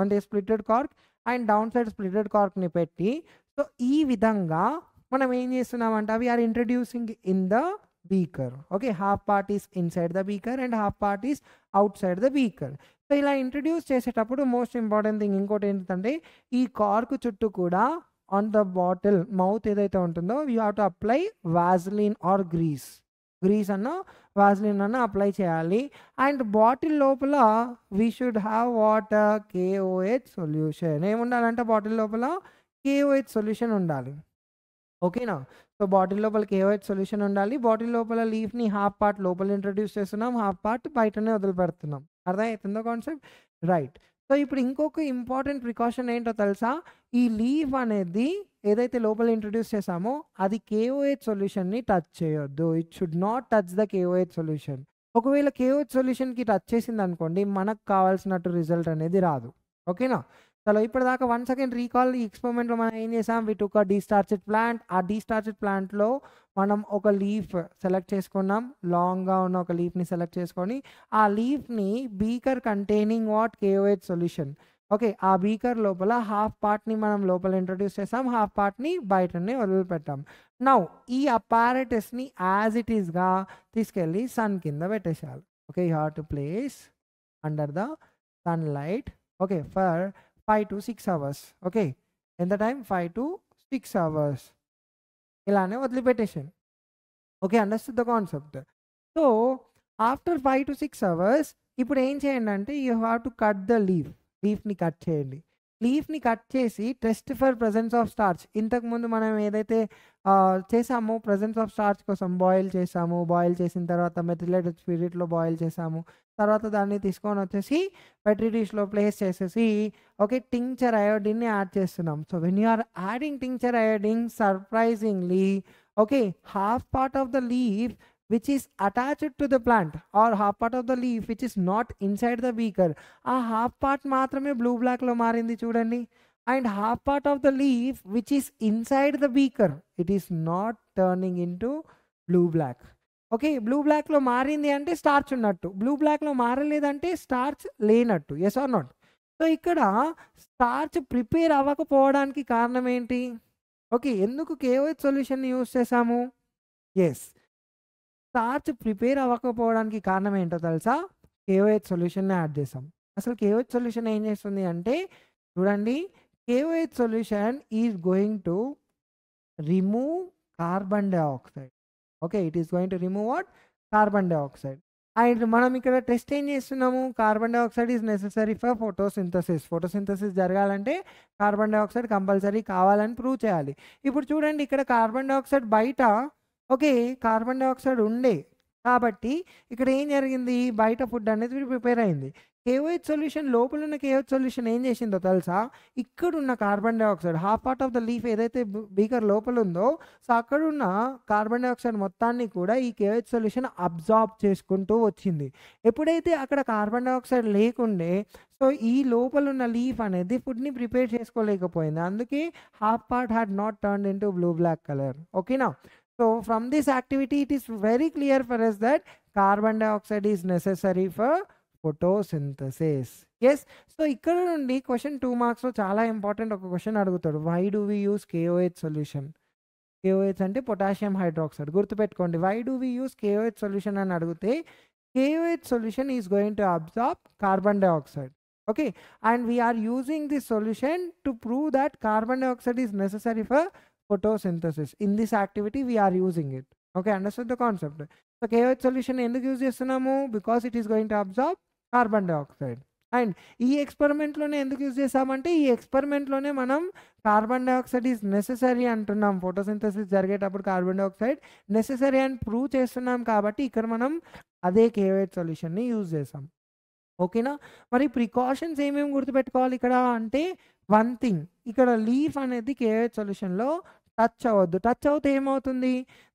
అంటే splitted cork and down side splitted కార్క్ని పెట్టి సో ఈ విధంగా మనం ఏం చేస్తున్నామంటే అవి are introducing in the okay half part is inside the beaker and half part is outside the beaker so ఇలా ఇంట్రడ్యూస్ చేసేటప్పుడు మోస్ట్ ఇంపార్టెంట్ థింగ్ ఇంకోటి ఏంటంటే ఈ కార్కు చుట్టూ కూడా ఆన్ ద బాటిల్ మౌత్ ఏదైతే ఉంటుందో you have to apply vaseline or grease grease అన్న వాజ్లిన్ అన్న అప్లై చేయాలి అండ్ బాటిల్ లోపల we should have water KOH solution ఏముండాలంటే బాటిల్ లోపల కేఓహెచ్ సొల్యూషన్ ఉండాలి ఓకేనా సో బాటిల్ లోపలికి ఏవైతే సొల్యూషన్ ఉండాలి బాటిల్ లోపల లీఫ్ని హాఫ్ పార్ట్ లోపల ఇంట్రడ్యూస్ చేస్తున్నాం హాఫ్ పార్ట్ బయటనే వదిలిపెడుతున్నాం అర్థమవుతుందో కాన్సెప్ట్ రైట్ సో ఇప్పుడు ఇంకొక ఇంపార్టెంట్ ప్రికాషన్ ఏంటో తెలుసా ఈ లీవ్ అనేది ఏదైతే లోపల ఇంట్రడ్యూస్ చేసామో అది కేఓహెచ్ సొల్యూషన్ని టచ్ చేయొద్దు it should not touch the KOH solution ఒకవేళ కేఓహెచ్ సొల్యూషన్కి టచ్ చేసింది అనుకోండి మనకు కావాల్సినట్టు రిజల్ట్ అనేది రాదు ఓకేనా చలో ఇప్పటిదాకా వన్ సెకండ్ రీకాల్ ఈ ఎక్స్పెరిమెంట్లో మనం ఏం చేసాం విట్ ఒక డీస్టార్చెడ్ ప్లాంట్ ఆ డీస్టార్చెడ్ ప్లాంట్లో మనం ఒక లీఫ్ సెలెక్ట్ చేసుకున్నాం లాంగ్గా ఉన్న ఒక లీఫ్ని సెలెక్ట్ చేసుకొని ఆ లీఫ్ని beaker containing what KOH solution okay ఆ బీకర్ లోపల హాఫ్ పార్ట్ని మనం లోపల ఇంట్రొడ్యూస్ చేసాం హాఫ్ పార్ట్ని బయటనే వదిలిపెట్టాం నౌ ఈ అపారటస్ని యాజ్ ఇట్ ఈస్గా తీసుకెళ్ళి సన్ కింద పెట్టేసేయాలి okay you have to place under the sunlight okay for five to six hours okay ఎంత time five to six hours ఇలానే వదిలిపెట్టేసాను okay understood the concept so after five to six hours ఇప్పుడు ఏం చేయండి అంటే you have to cut the leave లీఫ్ని cut చేయండి లీఫ్ని కట్ చేసి test for presence of starch ఇంతకుముందు మనం ఏదైతే చేసామో ప్రజెన్స్ ఆఫ్ స్టార్చ్ కోసం బాయిల్ చేసాము బాయిల్ చేసిన తర్వాత మెథిలేటెడ్ స్పిరిట్లో బాయిల్ చేసాము తర్వాత దాన్ని తీసుకొని వచ్చేసి పెట్రీ డిష్లో ప్లేస్ చేసేసి ఓకే టింక్చర్ అయోడిన్ని యాడ్ చేస్తున్నాం so when you are adding tincture iodine surprisingly okay half part of the leave which is attached to the plant or half part of the leave which is not inside the beaker ఆ half part మాత్రమే blue బ్లాక్లో మారింది చూడండి and half part of the leaf which is inside the beaker it is not turning into blue black okay blue బ్లాక్లో మారింది అంటే starch ఉన్నట్టు blue బ్లాక్లో మారలేదంటే స్టార్చ్ లేనట్టు ఎస్ ఆర్ నాట్ సో ఇక్కడ స్టార్చ్ ప్రిపేర్ అవ్వకపోవడానికి కారణం ఏంటి ఓకే ఎందుకు కేవైత్ సొల్యూషన్ని యూజ్ చేసాము ఎస్ స్టార్చ్ ప్రిపేర్ అవ్వకపోవడానికి కారణం ఏంటో తెలుసా కేవైత్ సొల్యూషన్ని యాడ్ చేసాం అసలు కేవైత్ సొల్యూషన్ ఏం చేస్తుంది అంటే చూడండి కేవైత్ solution is going to remove carbon dioxide okay it is going to remove what carbon dioxide and మనం ఇక్కడ టెస్ట్ ఏం చేస్తున్నాము carbon dioxide is necessary for photosynthesis photosynthesis జరగాలంటే కార్బన్ డైఆక్సైడ్ కంపల్సరీ కావాలని ప్రూవ్ చేయాలి ఇప్పుడు చూడండి ఇక్కడ కార్బన్ డైఆక్సైడ్ బయట ఓకే కార్బన్ డైఆక్సైడ్ ఉండే కాబట్టి ఇక్కడ ఏం జరిగింది బయట ఫుడ్ అనేది ప్రిపేర్ అయింది కేవైజ్ సొల్యూషన్ లోపల ఉన్న కేవైజ్ సొల్యూషన్ ఏం చేసిందో తెలుసా ఇక్కడ ఉన్న carbon dioxide half part of the leaf ఏదైతే బీకర్ లోపల ఉందో సో అక్కడ ఉన్న కార్బన్ డైఆక్సైడ్ మొత్తాన్ని కూడా ఈ కేవైజ్ సొల్యూషన్ అబ్జార్బ్ చేసుకుంటూ వచ్చింది ఎప్పుడైతే అక్కడ కార్బన్ డైఆక్సైడ్ లేకుండే సో ఈ లోపల ఉన్న లీఫ్ అనేది ఫుడ్ని ప్రిపేర్ చేసుకోలేకపోయింది అందుకే half part had not turn into blue black colour ఓకేనా so from this activity it is very clear for us that carbon dioxide is necessary for photosynthesis yes so ఇక్కడ నుండి question two మార్క్స్లో చాలా important ఒక question అడుగుతాడు why do we use KOH solution KOH అంటే potassium hydroxide గుర్తుపెట్టుకోండి why do we use KOH solution అని అడిగితే KOH solution is going to absorb carbon dioxide okay and we are using this solution to prove that carbon dioxide is necessary for photosynthesis in this activity we are using it okay understand the concept so KOH solution ఎందుకు use చేస్తున్నాము because it is going to absorb carbon dioxide and ఈ ఎక్స్పెరిమెంట్లోనే ఎందుకు use చేసామంటే ఈ ఎక్స్పెరిమెంట్లోనే మనం carbon dioxide is necessary అంటున్నాం ఫోటోసింథసిస్ జరిగేటప్పుడు కార్బన్ డైఆక్సైడ్ నెససరీ అని ప్రూవ్ చేస్తున్నాం కాబట్టి ఇక్కడ మనం అదే కేవైట్ సొల్యూషన్ని యూజ్ చేసాం ఓకేనా మరి ప్రికాషన్స్ ఏమేమి గుర్తుపెట్టుకోవాలి ఇక్కడ అంటే వన్ థింగ్ ఇక్కడ లీఫ్ అనేది కేవైట్ సొల్యూషన్లో టచ్ అవ్వద్దు టచ్ అవుతే ఏమవుతుంది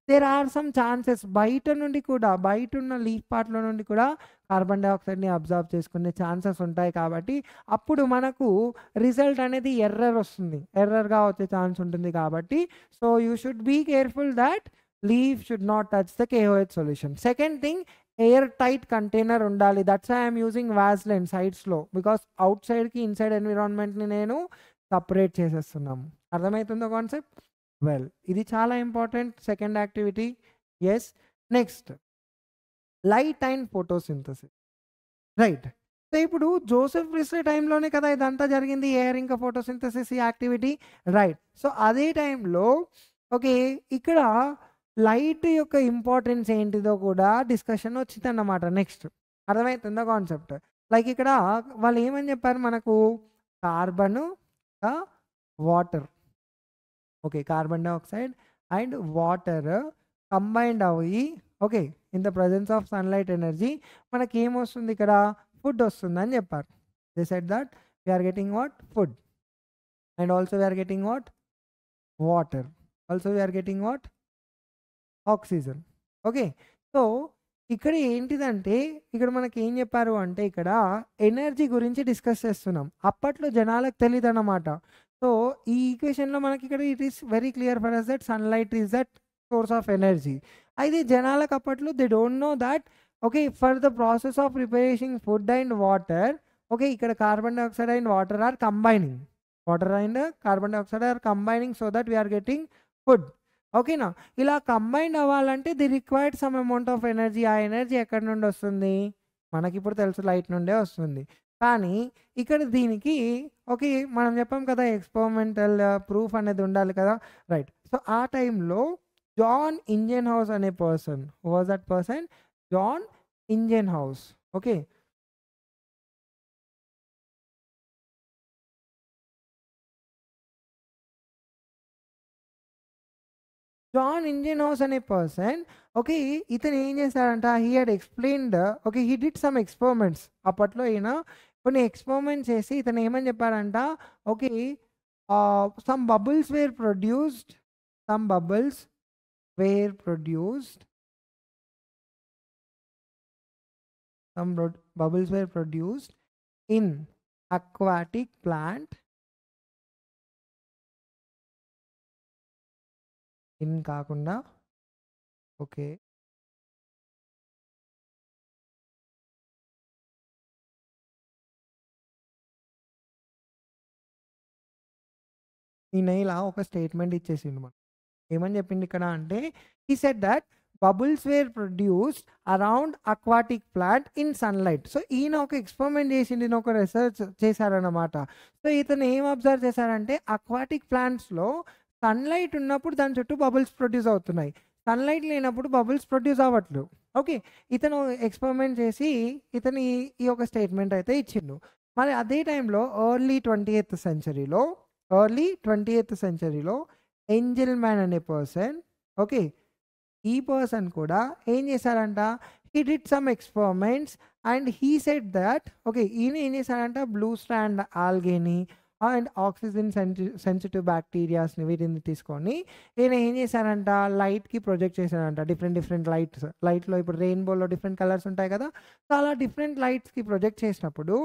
దేర్ ఆర్ సమ్ ఛాన్సెస్ బయట నుండి కూడా బయట ఉన్న లీఫ్ పార్ట్లో నుండి కూడా కార్బన్ డైఆక్సైడ్ని అబ్జర్వ్ చేసుకునే ఛాన్సెస్ ఉంటాయి కాబట్టి అప్పుడు మనకు రిజల్ట్ అనేది ఎర్రర్ వస్తుంది ఎర్రర్గా వచ్చే ఛాన్స్ ఉంటుంది కాబట్టి so you should be careful that leave should not touch the KOH solution second thing airtight container ఉండాలి దట్స్ ఐఎమ్ యూజింగ్ వ్యాజ్లైన్ సైడ్స్లో బికాస్ అవుట్ సైడ్కి ఇన్సైడ్ ఎన్విరాన్మెంట్ని నేను సపరేట్ చేసేస్తున్నాము అర్థమవుతుందో కాన్సెప్ట్ వెల్ ఇది చాలా important second activity is next light and photosynthesis right so ఇప్పుడు జోసెఫ్ ప్రిస్లీ టైంలోనే కదా ఇదంతా జరిగింది ఎయిర్ ఇంకా ఫోటోసింథసిస్ ఈ యాక్టివిటీ రైట్ సో అదే టైంలో ఓకే ఇక్కడ లైట్ యొక్క ఇంపార్టెన్స్ ఏంటిదో కూడా డిస్కషన్ వచ్చిందన్నమాట నెక్స్ట్ అర్థమవుతుందా కాన్సెప్ట్ లైక్ ఇక్కడ వాళ్ళు ఏమని చెప్పారు మనకు carbon water uh, okay carbon dioxide and water combined అవి okay in the presence of sunlight energy మనకి ఏమొస్తుంది ఇక్కడ ఫుడ్ వస్తుంది అని చెప్పారు they said that we are getting what food and also we are getting what water also we are getting what oxygen okay so ఇక్కడ ఏంటిదంటే ఇక్కడ మనకి ఏం చెప్పారు అంటే ఇక్కడ ఎనర్జీ గురించి డిస్కస్ చేస్తున్నాం అప్పట్లో జనాలకు తెలియదు అన్నమాట సో ఈ ఈక్వేషన్లో మనకి ఇక్కడ it is very clear for us that sunlight is that source of energy అయితే జనాలకు అప్పట్లో they don't know that okay for the process of preparation food and water okay ఇక్కడ carbon dioxide and water are combining water and carbon dioxide are combining so that we are getting food ఓకేనా ఇలా combine అవ్వాలంటే the required some amount of energy ఆ energy ఎక్కడి నుండి వస్తుంది మనకి ఇప్పుడు తెలుసు లైట్ నుండే వస్తుంది కానీ ఇక్కడ దీనికి ఓకే మనం చెప్పాం కదా ఎక్స్పెరిమెంటల్ ప్రూఫ్ uh, అనేది ఉండాలి కదా రైట్ సో ఆ టైంలో జాన్ ఇంజన్ హౌస్ అనే person was that person Jan Ingenhousz okay Jan Ingenhousz అనే పర్సన్ ఓకే ఇతను ఏం చేశాడంట he had explained okay he did some experiments అప్పట్లో ఈయన కొన్ని ఎక్స్పెరిమెంట్స్ చేసి ఇతను ఏమని చెప్పారంట okay some bubbles were produced some bubbles were produced some bubbles were produced in aquatic plant in కాకుండా ఓకే ఈయన ఇలా ఒక స్టేట్మెంట్ ఇచ్చేసిండు మనం ఏమని చెప్పింది ఇక్కడ అంటే ఈ said that bubbles were produced around aquatic plant in sunlight so ఈయన ఒక ఎక్స్పెరిమెంట్ చేసింది ఒక రీసెర్చ్ చేశారనమాట సో ఇతను ఏం అబ్జర్వ్ చేశారంటే అక్వాటిక్ ప్లాంట్స్లో సన్లైట్ ఉన్నప్పుడు దాని చుట్టూ బబుల్స్ ప్రొడ్యూస్ అవుతున్నాయి సన్లైట్ లేనప్పుడు బబుల్స్ ప్రొడ్యూస్ అవ్వట్లేదు ఓకే ఇతను ఎక్స్పెరిమెంట్ చేసి ఇతను ఈ ఒక స్టేట్మెంట్ అయితే ఇచ్చిండు మరి అదే టైంలో ఎర్లీ ట్వంటీ ఎయిత్ సెంచరీలో ఎర్లీ ట్వంటీ ఎయిత్ సెంచరీలో ఏంజల్ మ్యాన్ అనే పర్సన్ ఓకే ఈ పర్సన్ కూడా ఏం చేశారంట he did some experiments and he said that okay ఈయన ఏం చేశారంట బ్లూ స్ట్రాండ్ ఆల్గేని అండ్ ఆక్సిజన్ సెన్సి సెన్సిటివ్ బ్యాక్టీరియాస్ని వీటిని తీసుకొని ఈయన ఏం చేశారంట లైట్కి ప్రొజెక్ట్ చేశారంట డిఫరెంట్ డిఫరెంట్ లైట్స్ లైట్లో ఇప్పుడు రెయిన్బోలో డిఫరెంట్ కలర్స్ ఉంటాయి కదా సో అలా డిఫరెంట్ లైట్స్కి ప్రొజెక్ట్ చేసినప్పుడు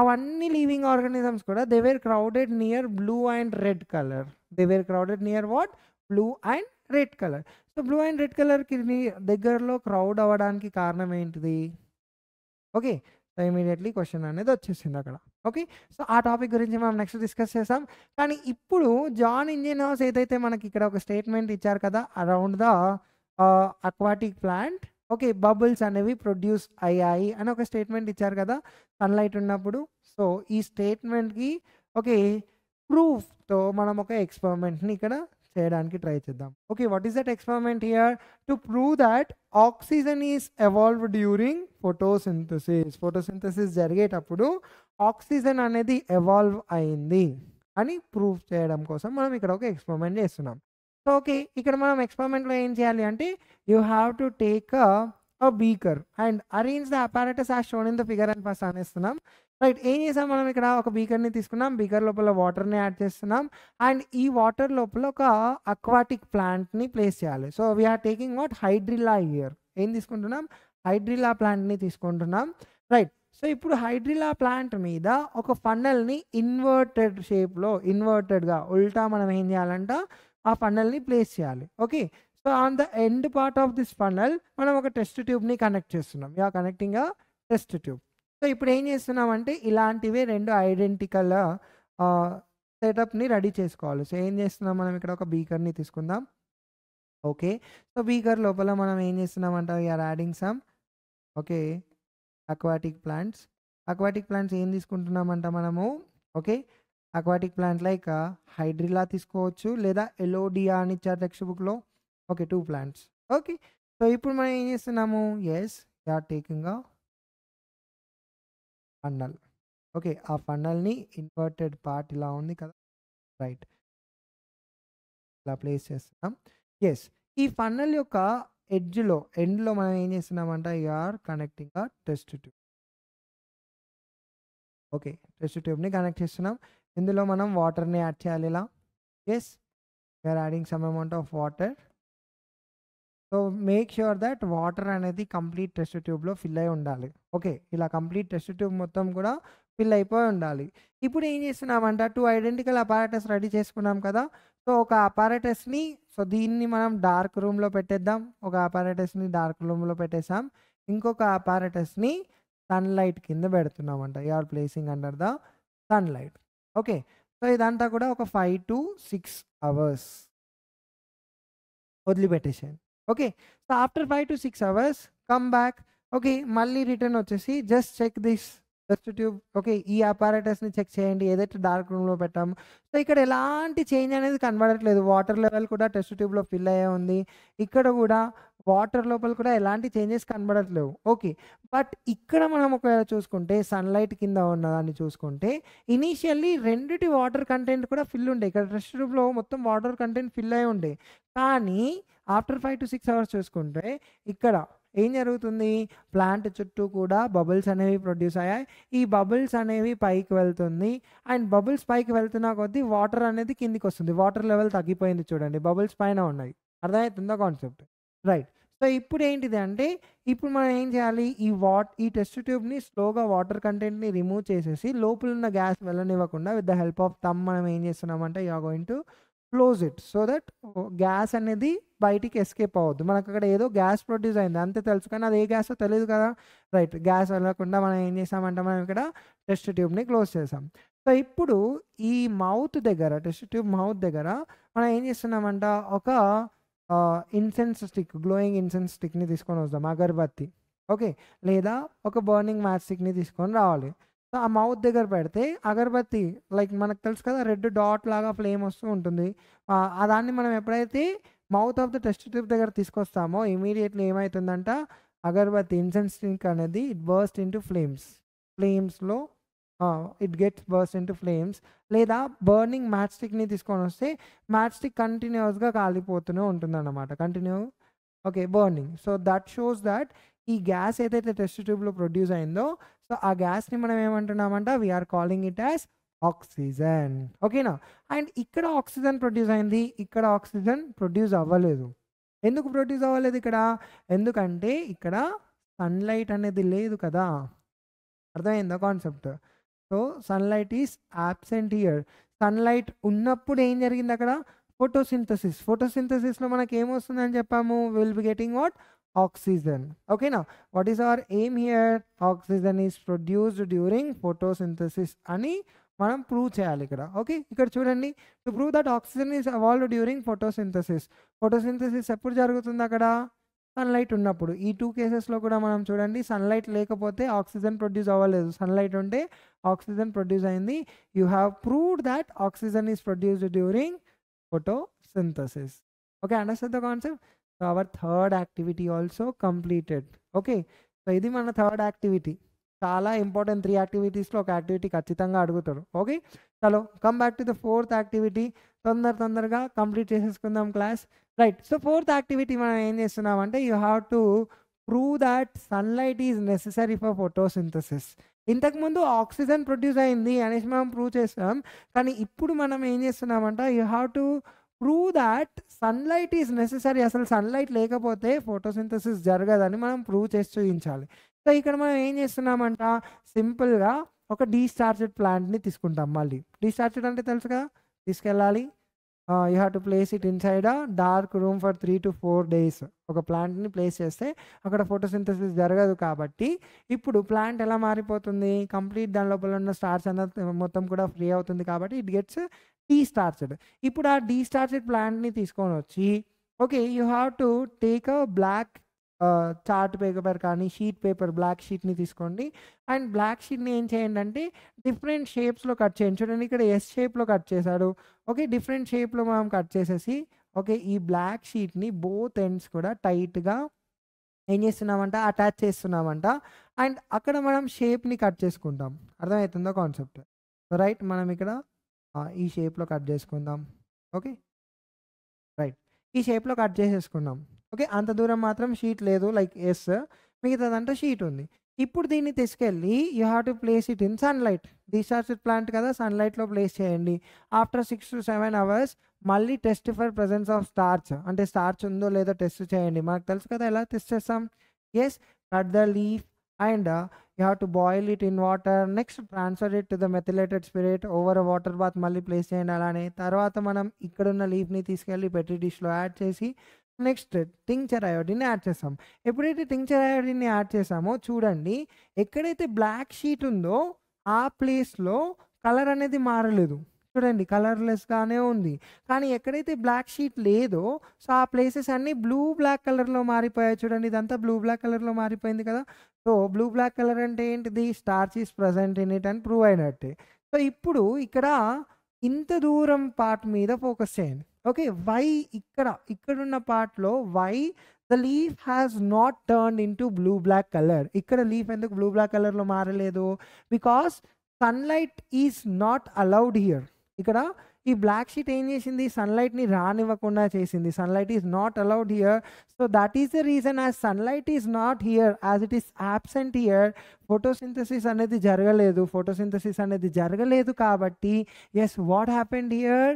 అవన్నీ లివింగ్ ఆర్గానిజమ్స్ కూడా they were crowded near blue and red colour they were crowded near what blue and red colour so blue and red కలర్కి దగ్గరలో క్రౌడ్ అవ్వడానికి కారణం ఏంటిది ఓకే సో ఇమీడియట్లీ క్వశ్చన్ అనేది వచ్చేసింది అక్కడ ఓకే సో ఆ టాపిక్ గురించి మనం నెక్స్ట్ డిస్కస్ చేస్తాం కానీ ఇప్పుడు జాన్ ఇంజిన్ హౌస్ ఏదైతే మనకి ఇక్కడ ఒక స్టేట్మెంట్ ఇచ్చారు కదా around the aquatic plant okay bubbles అనేవి ప్రొడ్యూస్ అయ్యాయి అని ఒక స్టేట్మెంట్ ఇచ్చారు కదా సన్లైట్ ఉన్నప్పుడు సో ఈ స్టేట్మెంట్కి ఓకే ప్రూఫ్తో మనం ఒక ఎక్స్పెరిమెంట్ని ఇక్కడ చేయడానికి ట్రై చేద్దాం okay what is that experiment here to prove that oxygen is evolve during photosynthesis photosynthesis జరిగేటప్పుడు ఆక్సిజన్ అనేది ఎవాల్వ్ అయింది అని ప్రూఫ్ చేయడం కోసం మనం ఇక్కడ ఒక ఎక్స్పెరిమెంట్ చేస్తున్నాం సో ఓకే ఇక్కడ మనం ఎక్స్పెరిమెంట్లో ఏం చేయాలి అంటే you have to take a beaker and arrange the apparatus as shown in the figure అని ఫస్ట్ అనేస్తున్నాం రైట్ ఏం చేసాం మనం ఇక్కడ ఒక బీకర్ని తీసుకున్నాం బీకర్ లోపల వాటర్ని యాడ్ చేస్తున్నాం అండ్ ఈ వాటర్ లోపల ఒక అక్వాటిక్ ప్లాంట్ని ప్లేస్ చేయాలి so we are taking what hydrilla here ఏం తీసుకుంటున్నాం హైడ్రిలా ప్లాంట్ని తీసుకుంటున్నాం రైట్ సో ఇప్పుడు హైడ్రిలా ప్లాంట్ మీద ఒక ఫన్నల్ని ఇన్వర్టెడ్ షేప్లో ఇన్వర్టెడ్గా ఉల్టా మనం ఏం చేయాలంట ఆ ఫన్నల్ని ప్లేస్ చేయాలి okay so on the end part of this funnel మనం ఒక టెస్ట్ ట్యూబ్ని కనెక్ట్ చేస్తున్నాం యా కనెక్టింగ్ ఆ టెస్ట్ ట్యూబ్ సో ఇప్పుడు ఏం చేస్తున్నామంటే ఇలాంటివి రెండు ఐడెంటికల్ సెటప్ని రెడీ చేసుకోవాలి సో ఏం చేస్తున్నాం మనం ఇక్కడ ఒక బీకర్ని తీసుకుందాం ఓకే సో బీకర్ లోపల మనం ఏం చేస్తున్నాం అంటే are adding some okay aquatic plants aquatic plants ఏం తీసుకుంటున్నామంట మనము okay aquatic plant like hydrilla తీసుకోవచ్చు లేదా ఎలోడియా అని ఇచ్చారు టెక్స్ట్ బుక్లో okay two plants okay so ఇప్పుడు మనం ఏం చేస్తున్నాము yes are taking a funnel okay ఆ ఫన్నల్ని ఇన్వర్టెడ్ పార్ట్ ఇలా ఉంది కదా రైట్ ఇలా ప్లేస్ చేస్తున్నాం ఎస్ ఈ ఫన్నల్ యొక్క ఎడ్జ్లో ఎండ్లో మనం ఏం చేస్తున్నామంటే యూఆర్ కనెక్టింగ్ ఆ టెస్ట్ ట్యూబ్ ఓకే టెస్ట్ ట్యూబ్ని కనెక్ట్ చేస్తున్నాం ఇందులో మనం వాటర్ని యాడ్ చేయాలి ఇలా as we are adding some amount of water so make sure that water అనేది కంప్లీట్ టెస్ట్ ట్యూబ్లో ఫిల్ అయి ఉండాలి ఓకే ఇలా కంప్లీట్ టెస్ట్ ట్యూబ్ మొత్తం కూడా ఫిల్ అయిపోయి ఉండాలి ఇప్పుడు ఏం చేస్తున్నామంట టూ ఐడెంటికల్ అపారటస్ రెడీ చేసుకున్నాం కదా సో ఒక అపారటస్ని సో దీన్ని మనం డార్క్ రూమ్లో పెట్టేద్దాం ఒక అపారటస్ని డార్క్ రూమ్లో పెట్టేసాం ఇంకొక అపారటస్ని సన్లైట్ కింద పెడుతున్నామంట you are are placing under the sunlight okay so ఇదంతా కూడా ఒక ఫైవ్ టు సిక్స్ అవర్స్ వదిలిపెట్టేసాను okay so after five to six hours come back okay మళ్ళీ రిటర్న్ వచ్చేసి just check this first tube okay ఈ అపారటస్ని చెక్ చేయండి ఏదైతే డార్క్ రూమ్లో పెట్టాము సో ఇక్కడ ఎలాంటి చేంజ్ అనేది కనబడట్లేదు వాటర్ లెవెల్ కూడా టెస్ట్ ట్యూబ్లో ఫిల్ అయ్యే ఉంది ఇక్కడ కూడా వాటర్ లోపల కూడా ఎలాంటి చేంజెస్ కనబడట్లేవు ఓకే బట్ ఇక్కడ మనం ఒకవేళ చూసుకుంటే సన్లైట్ కింద ఉన్నదాన్ని చూసుకుంటే ఇనీషియల్లీ రెండిటి వాటర్ కంటెంట్ కూడా ఫిల్ ఉండే ఇక్కడ టెస్ట్ ట్యూబ్లో మొత్తం వాటర్ కంటెంట్ ఫిల్ అయి ఉండే కానీ after five to six hours చూసుకుంటే ఇక్కడ ఏం జరుగుతుంది ప్లాంట్ చుట్టూ కూడా బబుల్స్ అనేవి ప్రొడ్యూస్ అయ్యాయి ఈ బబుల్స్ అనేవి పైకి వెళ్తుంది అండ్ బబుల్స్ పైకి వెళ్తున్న కొద్దీ వాటర్ అనేది కిందికి వస్తుంది వాటర్ లెవెల్ తగ్గిపోయింది చూడండి బబుల్స్ పైన ఉన్నాయి అర్థమవుతుందా కాన్సెప్ట్ రైట్ సో ఇప్పుడు ఏంటిది అంటే ఇప్పుడు మనం ఏం చేయాలి ఈ వాట్ ఈ టెస్ట్ ట్యూబ్ని స్లోగా వాటర్ కంటెంట్ని రిమూవ్ చేసేసి లోపల ఉన్న గ్యాస్ వెళ్ళనివ్వకుండా with the help of them మనం ఏం చేస్తున్నామంటే you are going to close it so that gas అనేది బయటికి ఎస్కేప్ అవ్వద్దు మనకు అక్కడ ఏదో గ్యాస్ ప్రొడ్యూస్ అయింది అంతే తెలుసు కానీ అది ఏ గ్యాస్ తెలియదు కదా రైట్ గ్యాస్ వెళ్ళకుండా మనం ఏం చేసామంటే మనం ఇక్కడ టెస్ట్ ట్యూబ్ని క్లోజ్ చేసాం సో ఇప్పుడు ఈ మౌత్ దగ్గర టెస్ట్ ట్యూబ్ మౌత్ దగ్గర మనం ఏం చేస్తున్నామంట ఒక ఇన్సెన్స్ స్టిక్ గ్లోయింగ్ ఇన్సెన్స్ స్టిక్ని తీసుకొని వస్తాం అగర్బత్తి ఓకే లేదా ఒక బర్నింగ్ మ్యాచ్ స్టిక్ని తీసుకొని రావాలి సో ఆ మౌత్ దగ్గర పెడితే అగరబత్తి లైక్ మనకు తెలుసు కదా రెడ్ డాట్ లాగా ఫ్లేమ్ వస్తూ ఉంటుంది ఆ దాన్ని మనం ఎప్పుడైతే mouth of the test tube దగ్గర తీసుకొస్తామో ఇమీడియట్లీ ఏమవుతుందంట అగరబత్తి ఇన్సెన్స్ స్టిక్ అనేది ఇట్ బర్స్ట్ ఇంటూ ఫ్లేమ్స్ ఫ్లేమ్స్లో it gets burst into flames లేదా బర్నింగ్ మ్యాచ్ స్టిక్ని తీసుకొని వస్తే మ్యాచ్ స్టిక్ కంటిన్యూస్గా కాలిపోతూనే ఉంటుందన్నమాట continue okay burning so that shows that ఈ గ్యాస్ ఏదైతే టెస్ట్ ట్యూబ్లో ప్రొడ్యూస్ అయిందో సో ఆ గ్యాస్ని మనం ఏమంటున్నామంట we are calling it as oxygen ఓకేనా అండ్ ఇక్కడ ఆక్సిజన్ ప్రొడ్యూస్ అయింది ఇక్కడ ఆక్సిజన్ ప్రొడ్యూస్ అవ్వలేదు ఎందుకు ప్రొడ్యూస్ అవ్వలేదు ఇక్కడ ఎందుకంటే ఇక్కడ సన్లైట్ అనేది లేదు కదా అర్థమైందా concept so sunlight is absent here సన్లైట్ ఉన్నప్పుడు ఏం జరిగింది అక్కడ ఫోటోసింథసిస్ ఫోటోసింథసిస్లో మనకి ఏమొస్తుందని చెప్పాము will be getting what oxygen okay now what is our aim here oxygen is produced during photosynthesis అని మనం ప్రూవ్ చేయాలి ఇక్కడ ఓకే ఇక్కడ చూడండి to prove that oxygen is evolve during photosynthesis photosynthesis ఎప్పుడు జరుగుతుంది అక్కడ సన్లైట్ ఉన్నప్పుడు ఈ టూ కేసెస్లో కూడా మనం చూడండి సన్లైట్ లేకపోతే ఆక్సిజన్ ప్రొడ్యూస్ అవ్వలేదు సన్లైట్ ఉంటే ఆక్సిజన్ ప్రొడ్యూస్ అయింది you have proved that oxygen is produced during photosynthesis okay understand the concept so our third activity also completed okay so ఇది మన థర్డ్ యాక్టివిటీ చాలా ఇంపార్టెంట్ త్రీ యాక్టివిటీస్లో ఒక activity ఖచ్చితంగా అడుగుతాడు ఓకే చలో come back to the fourth activity తొందర తొందరగా కంప్లీట్ చేసేసుకుందాం class right so fourth activity మనం ఏం చేస్తున్నామంటే you have to prove that sunlight is necessary for photosynthesis ఇంతకుముందు ఆక్సిజన్ ప్రొడ్యూస్ అయింది అనేసి మనం ప్రూవ్ చేస్తాం కానీ ఇప్పుడు మనం ఏం చేస్తున్నామంటే you have to prove that sunlight is necessary అసలు సన్లైట్ లేకపోతే ఫోటోసింథసిస్ జరగదని మనం ప్రూవ్ చేసి చూపించాలి సో ఇక్కడ మనం ఏం చేస్తున్నామంట సింపుల్గా ఒక డీస్టార్చెడ్ ప్లాంట్ని తీసుకుంటాం మళ్ళీ డిస్చార్జెడ్ అంటే తెలుసు కదా తీసుకెళ్ళాలి you have to place it inside a dark room for three to four days ఒక ప్లాంట్ని ప్లేస్ చేస్తే అక్కడ ఫోటోసింథసిస్ జరగదు కాబట్టి ఇప్పుడు ప్లాంట్ ఎలా మారిపోతుంది కంప్లీట్ దాని లోపల ఉన్న స్టార్స్ అన్న మొత్తం కూడా ఫ్రీ అవుతుంది కాబట్టి ఇట్ గెట్స్ డీస్టార్చెడ్ ఇప్పుడు ఆ డీస్టార్చెడ్ ప్లాంట్ని తీసుకొని వచ్చి okay you have to take a black chart paper కానీ షీట్ పేపర్ బ్లాక్ షీట్ని తీసుకోండి అండ్ బ్లాక్ షీట్ని ఏం చేయండి అంటే డిఫరెంట్ షేప్స్లో కట్ చేయండి చూడండి ఇక్కడ ఎస్ షేప్లో కట్ చేశాడు ఓకే డిఫరెంట్ షేప్లో మనం కట్ చేసేసి ఓకే ఈ బ్లాక్ షీట్ని బోత్ ఎండ్స్ కూడా టైట్గా ఏం చేస్తున్నామంట అటాచ్ చేస్తున్నామంట అండ్ అక్కడ మనం షేప్ని కట్ చేసుకుంటాం అర్థమవుతుందో కాన్సెప్ట్ రైట్ మనం ఇక్కడ ఈ షేప్లో కట్ చేసుకుందాం ఓకే రైట్ ఈ షేప్లో కట్ చేసేసుకుందాం ఓకే అంత దూరం మాత్రం షీట్ లేదు లైక్ ఎస్ మిగతాదంటే షీట్ ఉంది ఇప్పుడు దీన్ని తీసుకెళ్ళి you have to place it in sunlight discharge plant కదా సన్లైట్లో ప్లేస్ చేయండి after six to seven hours మళ్ళీ test for presence of starch అంటే స్టార్చ్ ఉందో లేదో టెస్ట్ చేయండి మనకు తెలుసు కదా ఎలా టెస్ట్ చేస్తాం yes cut the leaf and you have to boil it in water next transfer it to the methylated spirit over water bath మళ్ళీ ప్లేస్ చేయండి అలానే తర్వాత మనం ఇక్కడున్న లీఫ్ని తీసుకెళ్ళి పెట్టి డిష్లో యాడ్ చేసి నెక్స్ట్ టింక్చర్ అయోడిన్ని యాడ్ చేస్తాం ఎప్పుడైతే టింక్చర్ అయోడిన్ని యాడ్ చేసామో చూడండి ఎక్కడైతే బ్లాక్ షీట్ ఉందో ఆ ప్లేస్లో కలర్ అనేది మారలేదు చూడండి కలర్లెస్గానే ఉంది కానీ ఎక్కడైతే బ్లాక్ షీట్ లేదో సో ఆ ప్లేసెస్ అన్నీ బ్లూ బ్లాక్ కలర్లో మారిపోయాయి చూడండి ఇదంతా బ్లూ బ్లాక్ కలర్లో మారిపోయింది కదా సో బ్లూ బ్లాక్ కలర్ అంటే ఏంటిది starch is present in it అని ప్రూవ్ అయినట్టే సో ఇప్పుడు ఇక్కడ ఇంత దూరం పార్ట్ మీద ఫోకస్ చేయండి ఓకే వై ఇక్కడ ఇక్కడున్న పార్ట్లో why the leaf has not turn into blue black colour ఇక్కడ లీఫ్ ఎందుకు బ్లూ బ్లాక్ కలర్లో మారలేదు because sunlight is not allowed here ఇక్కడ ఈ బ్లాక్ షీట్ ఏం చేసింది సన్లైట్ని రానివ్వకుండా చేసింది sunlight is not allowed here so that is the reason as sunlight is not here as it is absent here photosynthesis అనేది జరగలేదు ఫోటోసింథసిస్ అనేది జరగలేదు కాబట్టి yes what happened here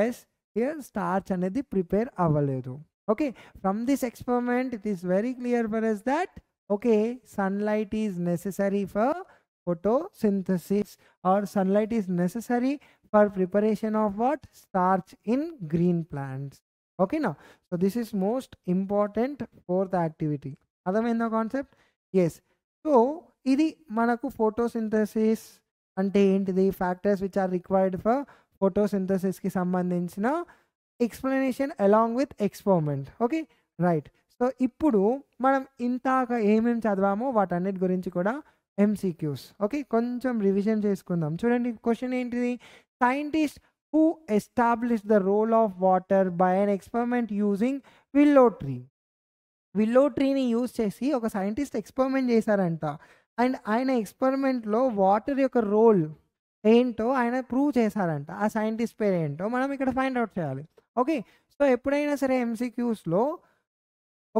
yes here starch అనేది ప్రిపేర్ అవ్వలేదు okay from this experiment it is very clear for us that okay sunlight is necessary for photosynthesis or sunlight is necessary for preparation of what starch in green plants ఓకేనా so so is most important fourth activity the activity. అర్థమైందా concept yes so ఇది మనకు photosynthesis అంటే ఏంటిది factors which are required for ఫోటోసింథసిస్కి సంబంధించిన explanation along with experiment okay right so ఇప్పుడు మనం ఇంతాక ఏమేమి చదివామో వాటన్నిటి గురించి కూడా ఎంసీక్యూస్ ఓకే కొంచెం రివిజన్ చేసుకుందాం చూడండి క్వశ్చన్ ఏంటిది scientists who established the role of water by an experiment using willow tree willow ట్రీని యూజ్ చేసి ఒక సైంటిస్ట్ ఎక్స్పెరిమెంట్ చేశారంట అండ్ ఆయన ఎక్స్పెరిమెంట్లో వాటర్ యొక్క రోల్ ఏంటో ఆయన ప్రూవ్ చేశారంట ఆ సైంటిస్ట్ పేరు ఏంటో మనం ఇక్కడ ఫైండ్ అవుట్ చేయాలి ఓకే సో ఎప్పుడైనా సరే ఎంసీక్యూస్లో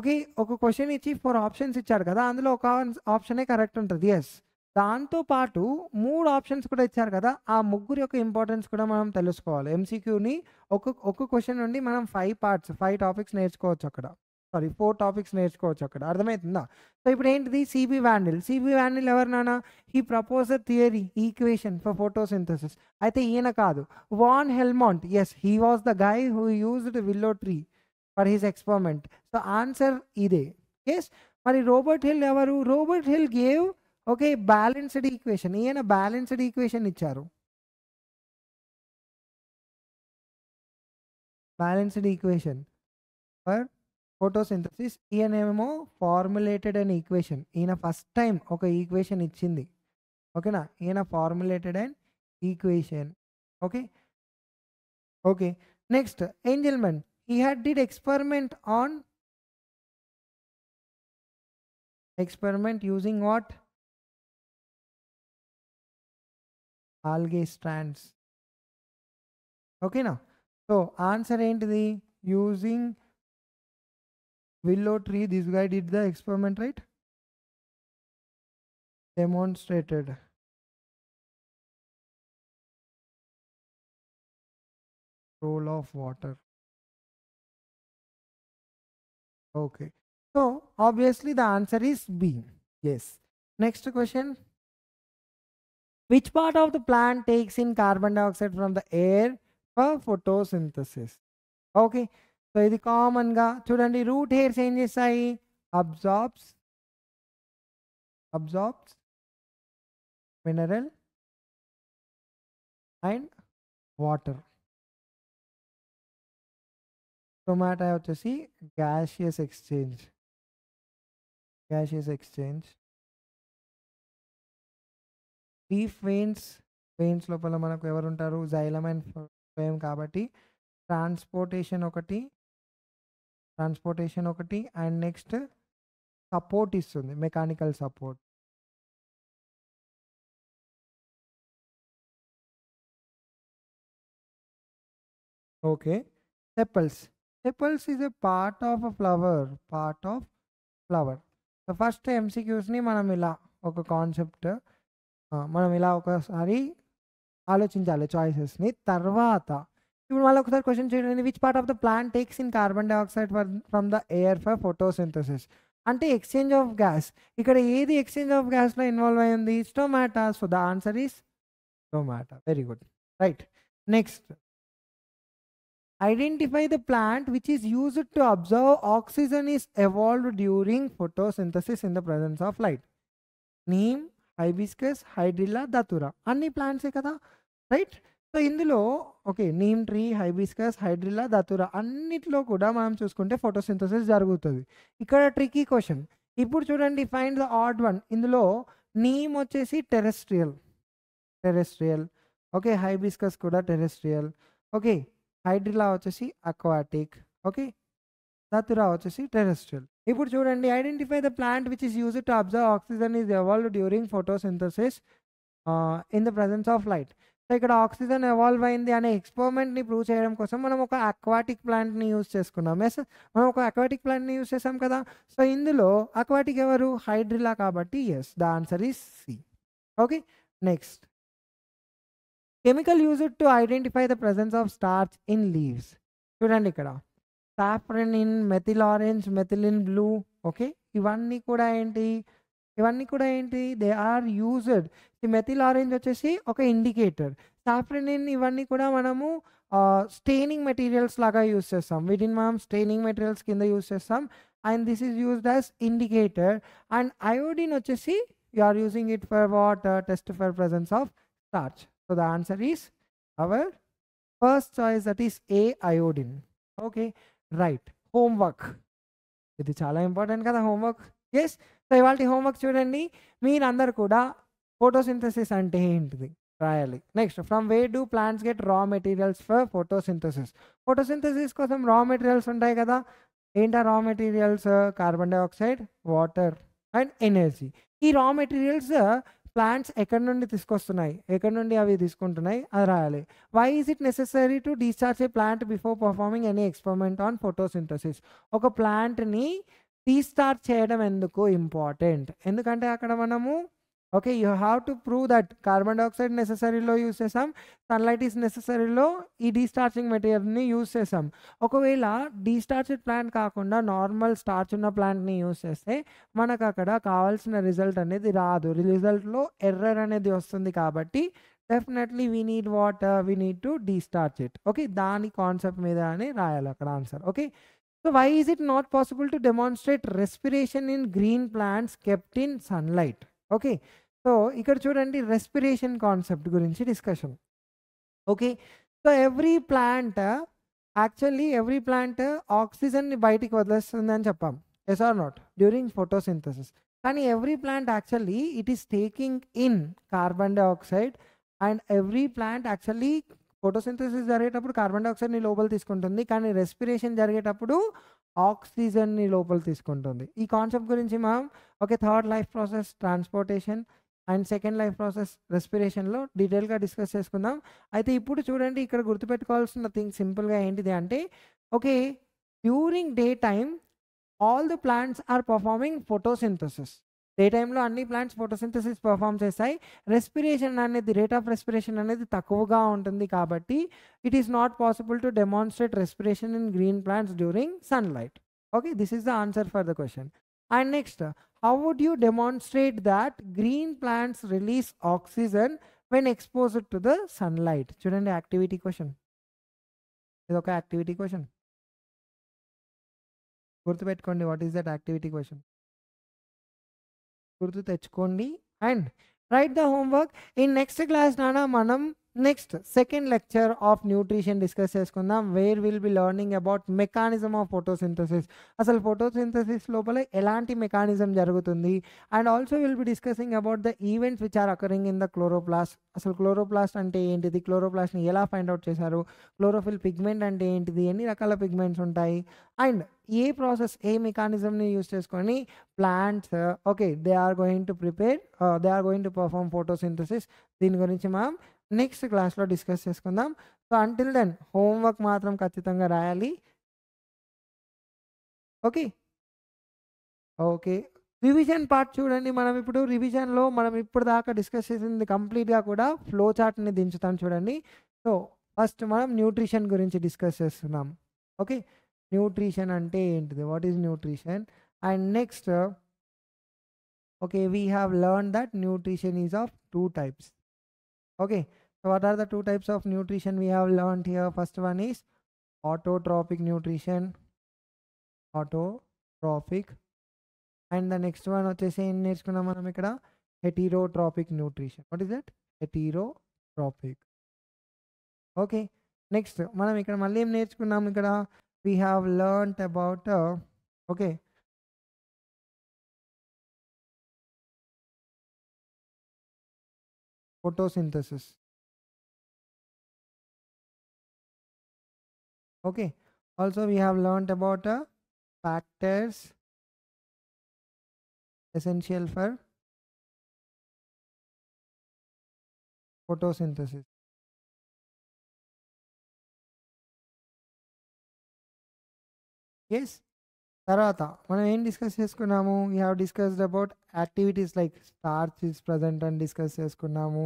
ఓకే ఒక క్వశ్చన్ ఇచ్చి ఫోర్ ఆప్షన్స్ ఇచ్చారు కదా అందులో ఒక ఆప్షనే కరెక్ట్ ఉంటుంది ఎస్ దాంతోపాటు మూడు ఆప్షన్స్ కూడా ఇచ్చారు కదా ఆ ముగ్గురు యొక్క ఇంపార్టెన్స్ కూడా మనం తెలుసుకోవాలి ఎంసీక్యూని ఒక్కొక్క ఒక్క క్వశ్చన్ నుండి మనం ఫైవ్ పార్ట్స్ ఫైవ్ టాపిక్స్ నేర్చుకోవచ్చు అక్కడ సారీ ఫోర్ టాపిక్స్ నేర్చుకోవచ్చు అక్కడ అర్థమవుతుందా సో ఇప్పుడు ఏంటిది సిబి వ్యాండిల్ సిబి వ్యాండిల్ ఎవరు he propose theory equation for photosynthesis అయితే ఈయన కాదు van Helmont yes he was the guy who used willow tree for his experiment so answer ఇదే ఎస్ మరి రోబర్ట్ హిల్ ఎవరు Robert Hill gave okay balanced equation ఈయన balanced equation ఇచ్చారు balanced equation for photosynthesis ఈయనేమో formulated and equation ఈయన first time ఒక equation ఇచ్చింది ఓకేనా ఈయన formulated and equation okay okay next Engelmann ఈ had did experiment on experiment using what algae strands. Okay now. So answer the using willow tree. This guy did the experiment, right? Demonstrated. role of water. Okay. So obviously the answer is B. Yes. Next question. Which part of the plant takes in carbon dioxide from the air for photosynthesis? Okay. So, this is common. Chudandi, root hair changes I absorbs absorbs mineral and water. So, matter I have to see gaseous exchange. Gaseous exchange. ఈ veins ఫెయిన్స్ లోపల మనకు ఎవరుంటారు xylem and phloem కాబట్టి transportation ఒకటి transportation ఒకటి and next support ఇస్తుంది mechanical support okay sepals sepals is a part of a flower part of flower first ఎంసీక్యూస్ని మనం ఇలా ఒక కాన్సెప్ట్ మనం ఇలా ఒకసారి ఆలోచించాలి చాయిసెస్ని తర్వాత ఇప్పుడు మళ్ళీ ఒకసారి క్వశ్చన్ చేయండి which part of the plant takes in carbon dioxide from the air for photosynthesis అంటే ఎక్స్చేంజ్ ఆఫ్ గ్యాస్ ఇక్కడ ఏది ఎక్స్చేంజ్ ఆఫ్ గ్యాస్లో ఇన్వాల్వ్ అయ్యింది stomata so the answer is stomata very good right next identify the plant which is used to observe oxygen is evolved during photosynthesis in the presence of light name hibiscus hydrilla datura అన్ని ప్లాంట్సే కదా right so ఇందులో okay neem tree hibiscus hydrilla datura అన్నిట్లో కూడా మనం చూసుకుంటే photosynthesis జరుగుతుంది ఇక్కడ ట్రికీ క్వశ్చన్ ఇప్పుడు చూడండి ఫైండ్ ద ఆర్డ్ వన్ ఇందులో నీమ్ వచ్చేసి టెరెస్ట్రియల్ టెరెస్ట్రియల్ ఓకే హైబిస్కస్ కూడా టెరెస్ట్రియల్ ఓకే హైడ్రిలా వచ్చేసి అక్వాటిక్ ఓకే దతురా వచ్చేసి టెరెస్ట్రియల్ ఇప్పుడు చూడండి identify the plant which is use to observe oxygen is evolve during photosynthesis in the presence of light so ఇక్కడ oxygen evolve అయింది అనే ఎక్స్పెరిమెంట్ని prove చేయడం కోసం మనం ఒక అక్వాటిక్ ప్లాంట్ని యూజ్ చేసుకున్నాం ఎస్ మనం ఒక అక్వాటిక్ ప్లాంట్ని యూజ్ చేసాం కదా సో ఇందులో అక్వాటిక్ ఎవరు హైడ్రిలా కాబట్టి yes the answer is C okay next chemical use to identify the presence of starch in leaves చూడండి ఇక్కడ safranin methyl orange methylene blue okay ఇవన్నీ కూడా ఏంటి ఇవన్నీ కూడా ఏంటి దే ఆర్ యూజ్డ్ ఈ మెథిల్ ఆరెంజ్ వచ్చేసి ఒక ఇండికేటర్ సాఫ్రెనిన్ ఇవన్నీ కూడా మనము స్టెయినింగ్ మెటీరియల్స్ లాగా యూస్ చేస్తాం వీటిని మనం స్టెయినింగ్ మెటీరియల్స్ కింద యూస్ చేస్తాం and this is used as indicator and iodine వచ్చేసి you are using it for what test for presence of starch so the answer is our first choice that is A iodine okay right homework ఇది చాలా ఇంపార్టెంట్ కదా homework yes so ఇవాళ homework చూడండి మీరందరూ కూడా photosynthesis అంటే ఏంటిది రాయాలి next from way do plants get raw materials for photosynthesis photosynthesis కోసం రా మెటీరియల్స్ ఉంటాయి కదా ఏంటా raw materials carbon dioxide water and energy ఈ రా మెటీరియల్స్ ప్లాంట్స్ ఎక్కడి నుండి తీసుకొస్తున్నాయి ఎక్కడి నుండి అవి తీసుకుంటున్నాయి అది రాయాలి why is it necessary to discharge a plant before performing any experiment on photosynthesis ఒక ప్లాంట్ని డిశ్చార్జ్ చేయడం ఎందుకు ఇంపార్టెంట్ ఎందుకంటే అక్కడ మనము okay you have to prove that carbon dioxide నెససరీలో use use chesam sunlight is necessary lo ee destarching material ni use chesam కాకుండా normal starch ఉన్న ప్లాంట్ని యూస్ చేస్తే మనకు అక్కడ కావాల్సిన రిజల్ట్ అనేది రాదు రిజల్ట్ లో ఎర్రర్ అనేది వస్తుంది కాబట్టి definitely we need what we need to destarch it okay దాని కాన్సెప్ట్ మీద అని రాయాలి అక్కడ answer okay so why is it not possible to demonstrate respiration in green plants kept in sunlight okay so ఇక్కడ చూడండి రెస్పిరేషన్ కాన్సెప్ట్ గురించి discussion okay so every plant actually every plant ఆక్సిజన్ని బయటికి వదిలేస్తుంది అని చెప్పాం yes are not during photosynthesis కానీ every plant actually it is taking in carbon dioxide and every plant actually photosynthesis జరిగేటప్పుడు కార్బన్ డైఆక్సైడ్ని లోపల తీసుకుంటుంది కానీ రెస్పిరేషన్ జరిగేటప్పుడు ఆక్సిజన్ని లోపల తీసుకుంటుంది ఈ కాన్సెప్ట్ గురించి మనం okay third life process transportation and second life process రెస్పిరేషన్లో డీటెయిల్గా డిస్కస్ చేసుకుందాం అయితే ఇప్పుడు చూడండి ఇక్కడ గుర్తుపెట్టుకోవాల్సిన థింగ్ సింపుల్గా ఏంటిది అంటే okay during day time all the plants are performing photosynthesis day టైంలో అన్ని ప్లాంట్స్ ఫోటోసింథసిస్ పర్ఫామ్ చేస్తాయి రెస్పిరేషన్ అనేది రేట్ ఆఫ్ రెస్పిరేషన్ అనేది తక్కువగా ఉంటుంది కాబట్టి it is not possible to demonstrate respiration in green plants during sunlight okay this is the answer for the question and next how would you demonstrate that green plants release oxygen when exposed to the sunlight student activity question idoka activity question గుర్తు పెట్టుకోండి what activity question? Activity question గుర్తు తెచ్చుకోండి and write the homework in next class. Nana Manam. Next second lecture of nutrition discuss చేసుకుందాం where will be learning about mechanism of photosynthesis అసలు photosynthesis లోపల ఎలాంటి mechanism జరుగుతుంది and also will be discussing about the events which are occurring in the chloroplast అసలు chloroplast అంటే ఏంటిది క్లోరోప్లాస్ట్ని ఎలా ఫైండ్ అవుట్ చేశారు క్లోరోఫిల్ పిగ్మెంట్ అంటే ఏంటిది ఎన్ని రకాల పిగ్మెంట్స్ ఉంటాయి అండ్ ఏ ప్రాసెస్ ఏ మెకానిజంని యూస్ చేసుకొని plants okay they are going to prepare they are going to perform photosynthesis దీని గురించి మనం నెక్స్ట్ క్లాస్లో డిస్కస్ చేసుకుందాం సో అంటిల్ దెన్ హోంవర్క్ మాత్రం ఖచ్చితంగా రాయాలి ఓకే ఓకే రివిజన్ పార్ట్ చూడండి మనం ఇప్పుడు రివిజన్లో మనం ఇప్పుడు దాకా డిస్కస్ చేసింది కంప్లీట్గా కూడా ఫ్లో చార్ట్ని దించుతాం చూడండి సో ఫస్ట్ మనం న్యూట్రిషన్ గురించి డిస్కస్ చేస్తున్నాం ఓకే న్యూట్రిషన్ అంటే ఏంటిది what is nutrition and next okay we have learn that nutrition is of two types okay So what are the two types of nutrition we have learned here? First one is autotrophic nutrition, autotrophic, and the next one వచ్చేసి ఏం నేర్చుకున్నాం మనం ఇక్కడ heterotrophic nutrition what is that heterotrophic okay next మనం ఇక్కడ మళ్ళీ ఏం నేర్చుకున్నాం ఇక్కడ have have about uh, okay photosynthesis okay also we have learned about the uh, factors essential for photosynthesis yes tarata mana em discuss we have discussed about activities like starch is present and discuss cheskunnamu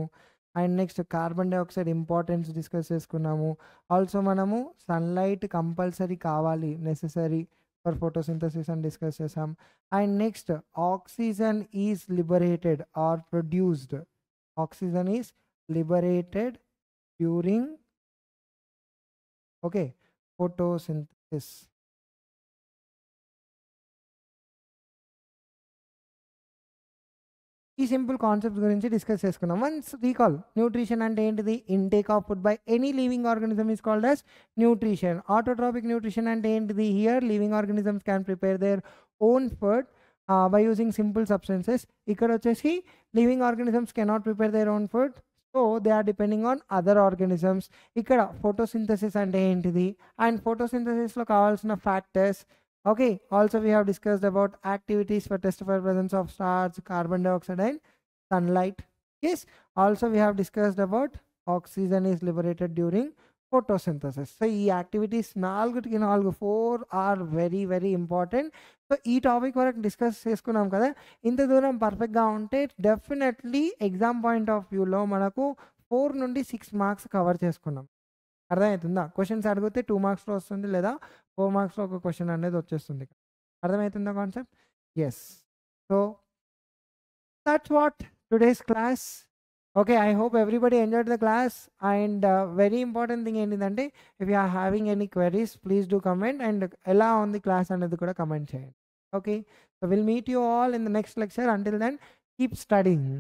and next carbon dioxide importance discuss చేసుకున్నాము also మనము sunlight compulsory కావాలి necessary for photosynthesis అని discuss చేసాం and next oxygen is liberated or produced oxygen is liberated during okay photosynthesis ఈ simple concepts గురించి discuss చేసుకున్నాం once recall nutrition అంటే ఏంటిది intake of food by any living organism is called as nutrition autotrophic nutrition అంటే ఏంటిది here living organisms can prepare their own food by using simple substances ఇక్కడ వచ్చేసి living organisms cannot prepare their own food so they are depending on other organisms ఇక్కడ photosynthesis అంటే ఏంటిది and ఫోటోసింథసిస్లో కావాల్సిన factors Okay, also we have discussed about activities for testified presence of stars, carbon dioxide and sunlight. Yes, also we have discussed about oxygen is liberated during photosynthesis so ఈ activities నాలుగుకి నాలుగు four are very very important so ఈ topic వరకు discuss చేసుకున్నాం కదా ఇంత దూరం పర్ఫెక్ట్గా ఉంటే డెఫినెట్లీ ఎగ్జామ్ పాయింట్ ఆఫ్ వ్యూలో మనకు ఫోర్ నుండి సిక్స్ మార్క్స్ కవర్ చేసుకున్నాం అర్థమవుతుందా క్వశ్చన్స్ అడిగితే టూ మార్క్స్లో వస్తుంది లేదా ఫోర్ మార్క్స్లో ఒక క్వశ్చన్ అనేది వచ్చేస్తుంది అర్థమవుతుందా concept yes so that's what today's class okay I hope everybody enjoy the class and very important thing ఏంటిదంటే if you are having any queries please do comment and ఎలా ఉంది class అనేది కూడా comment చేయండి okay so will meet you all in the next lecture until then keep studying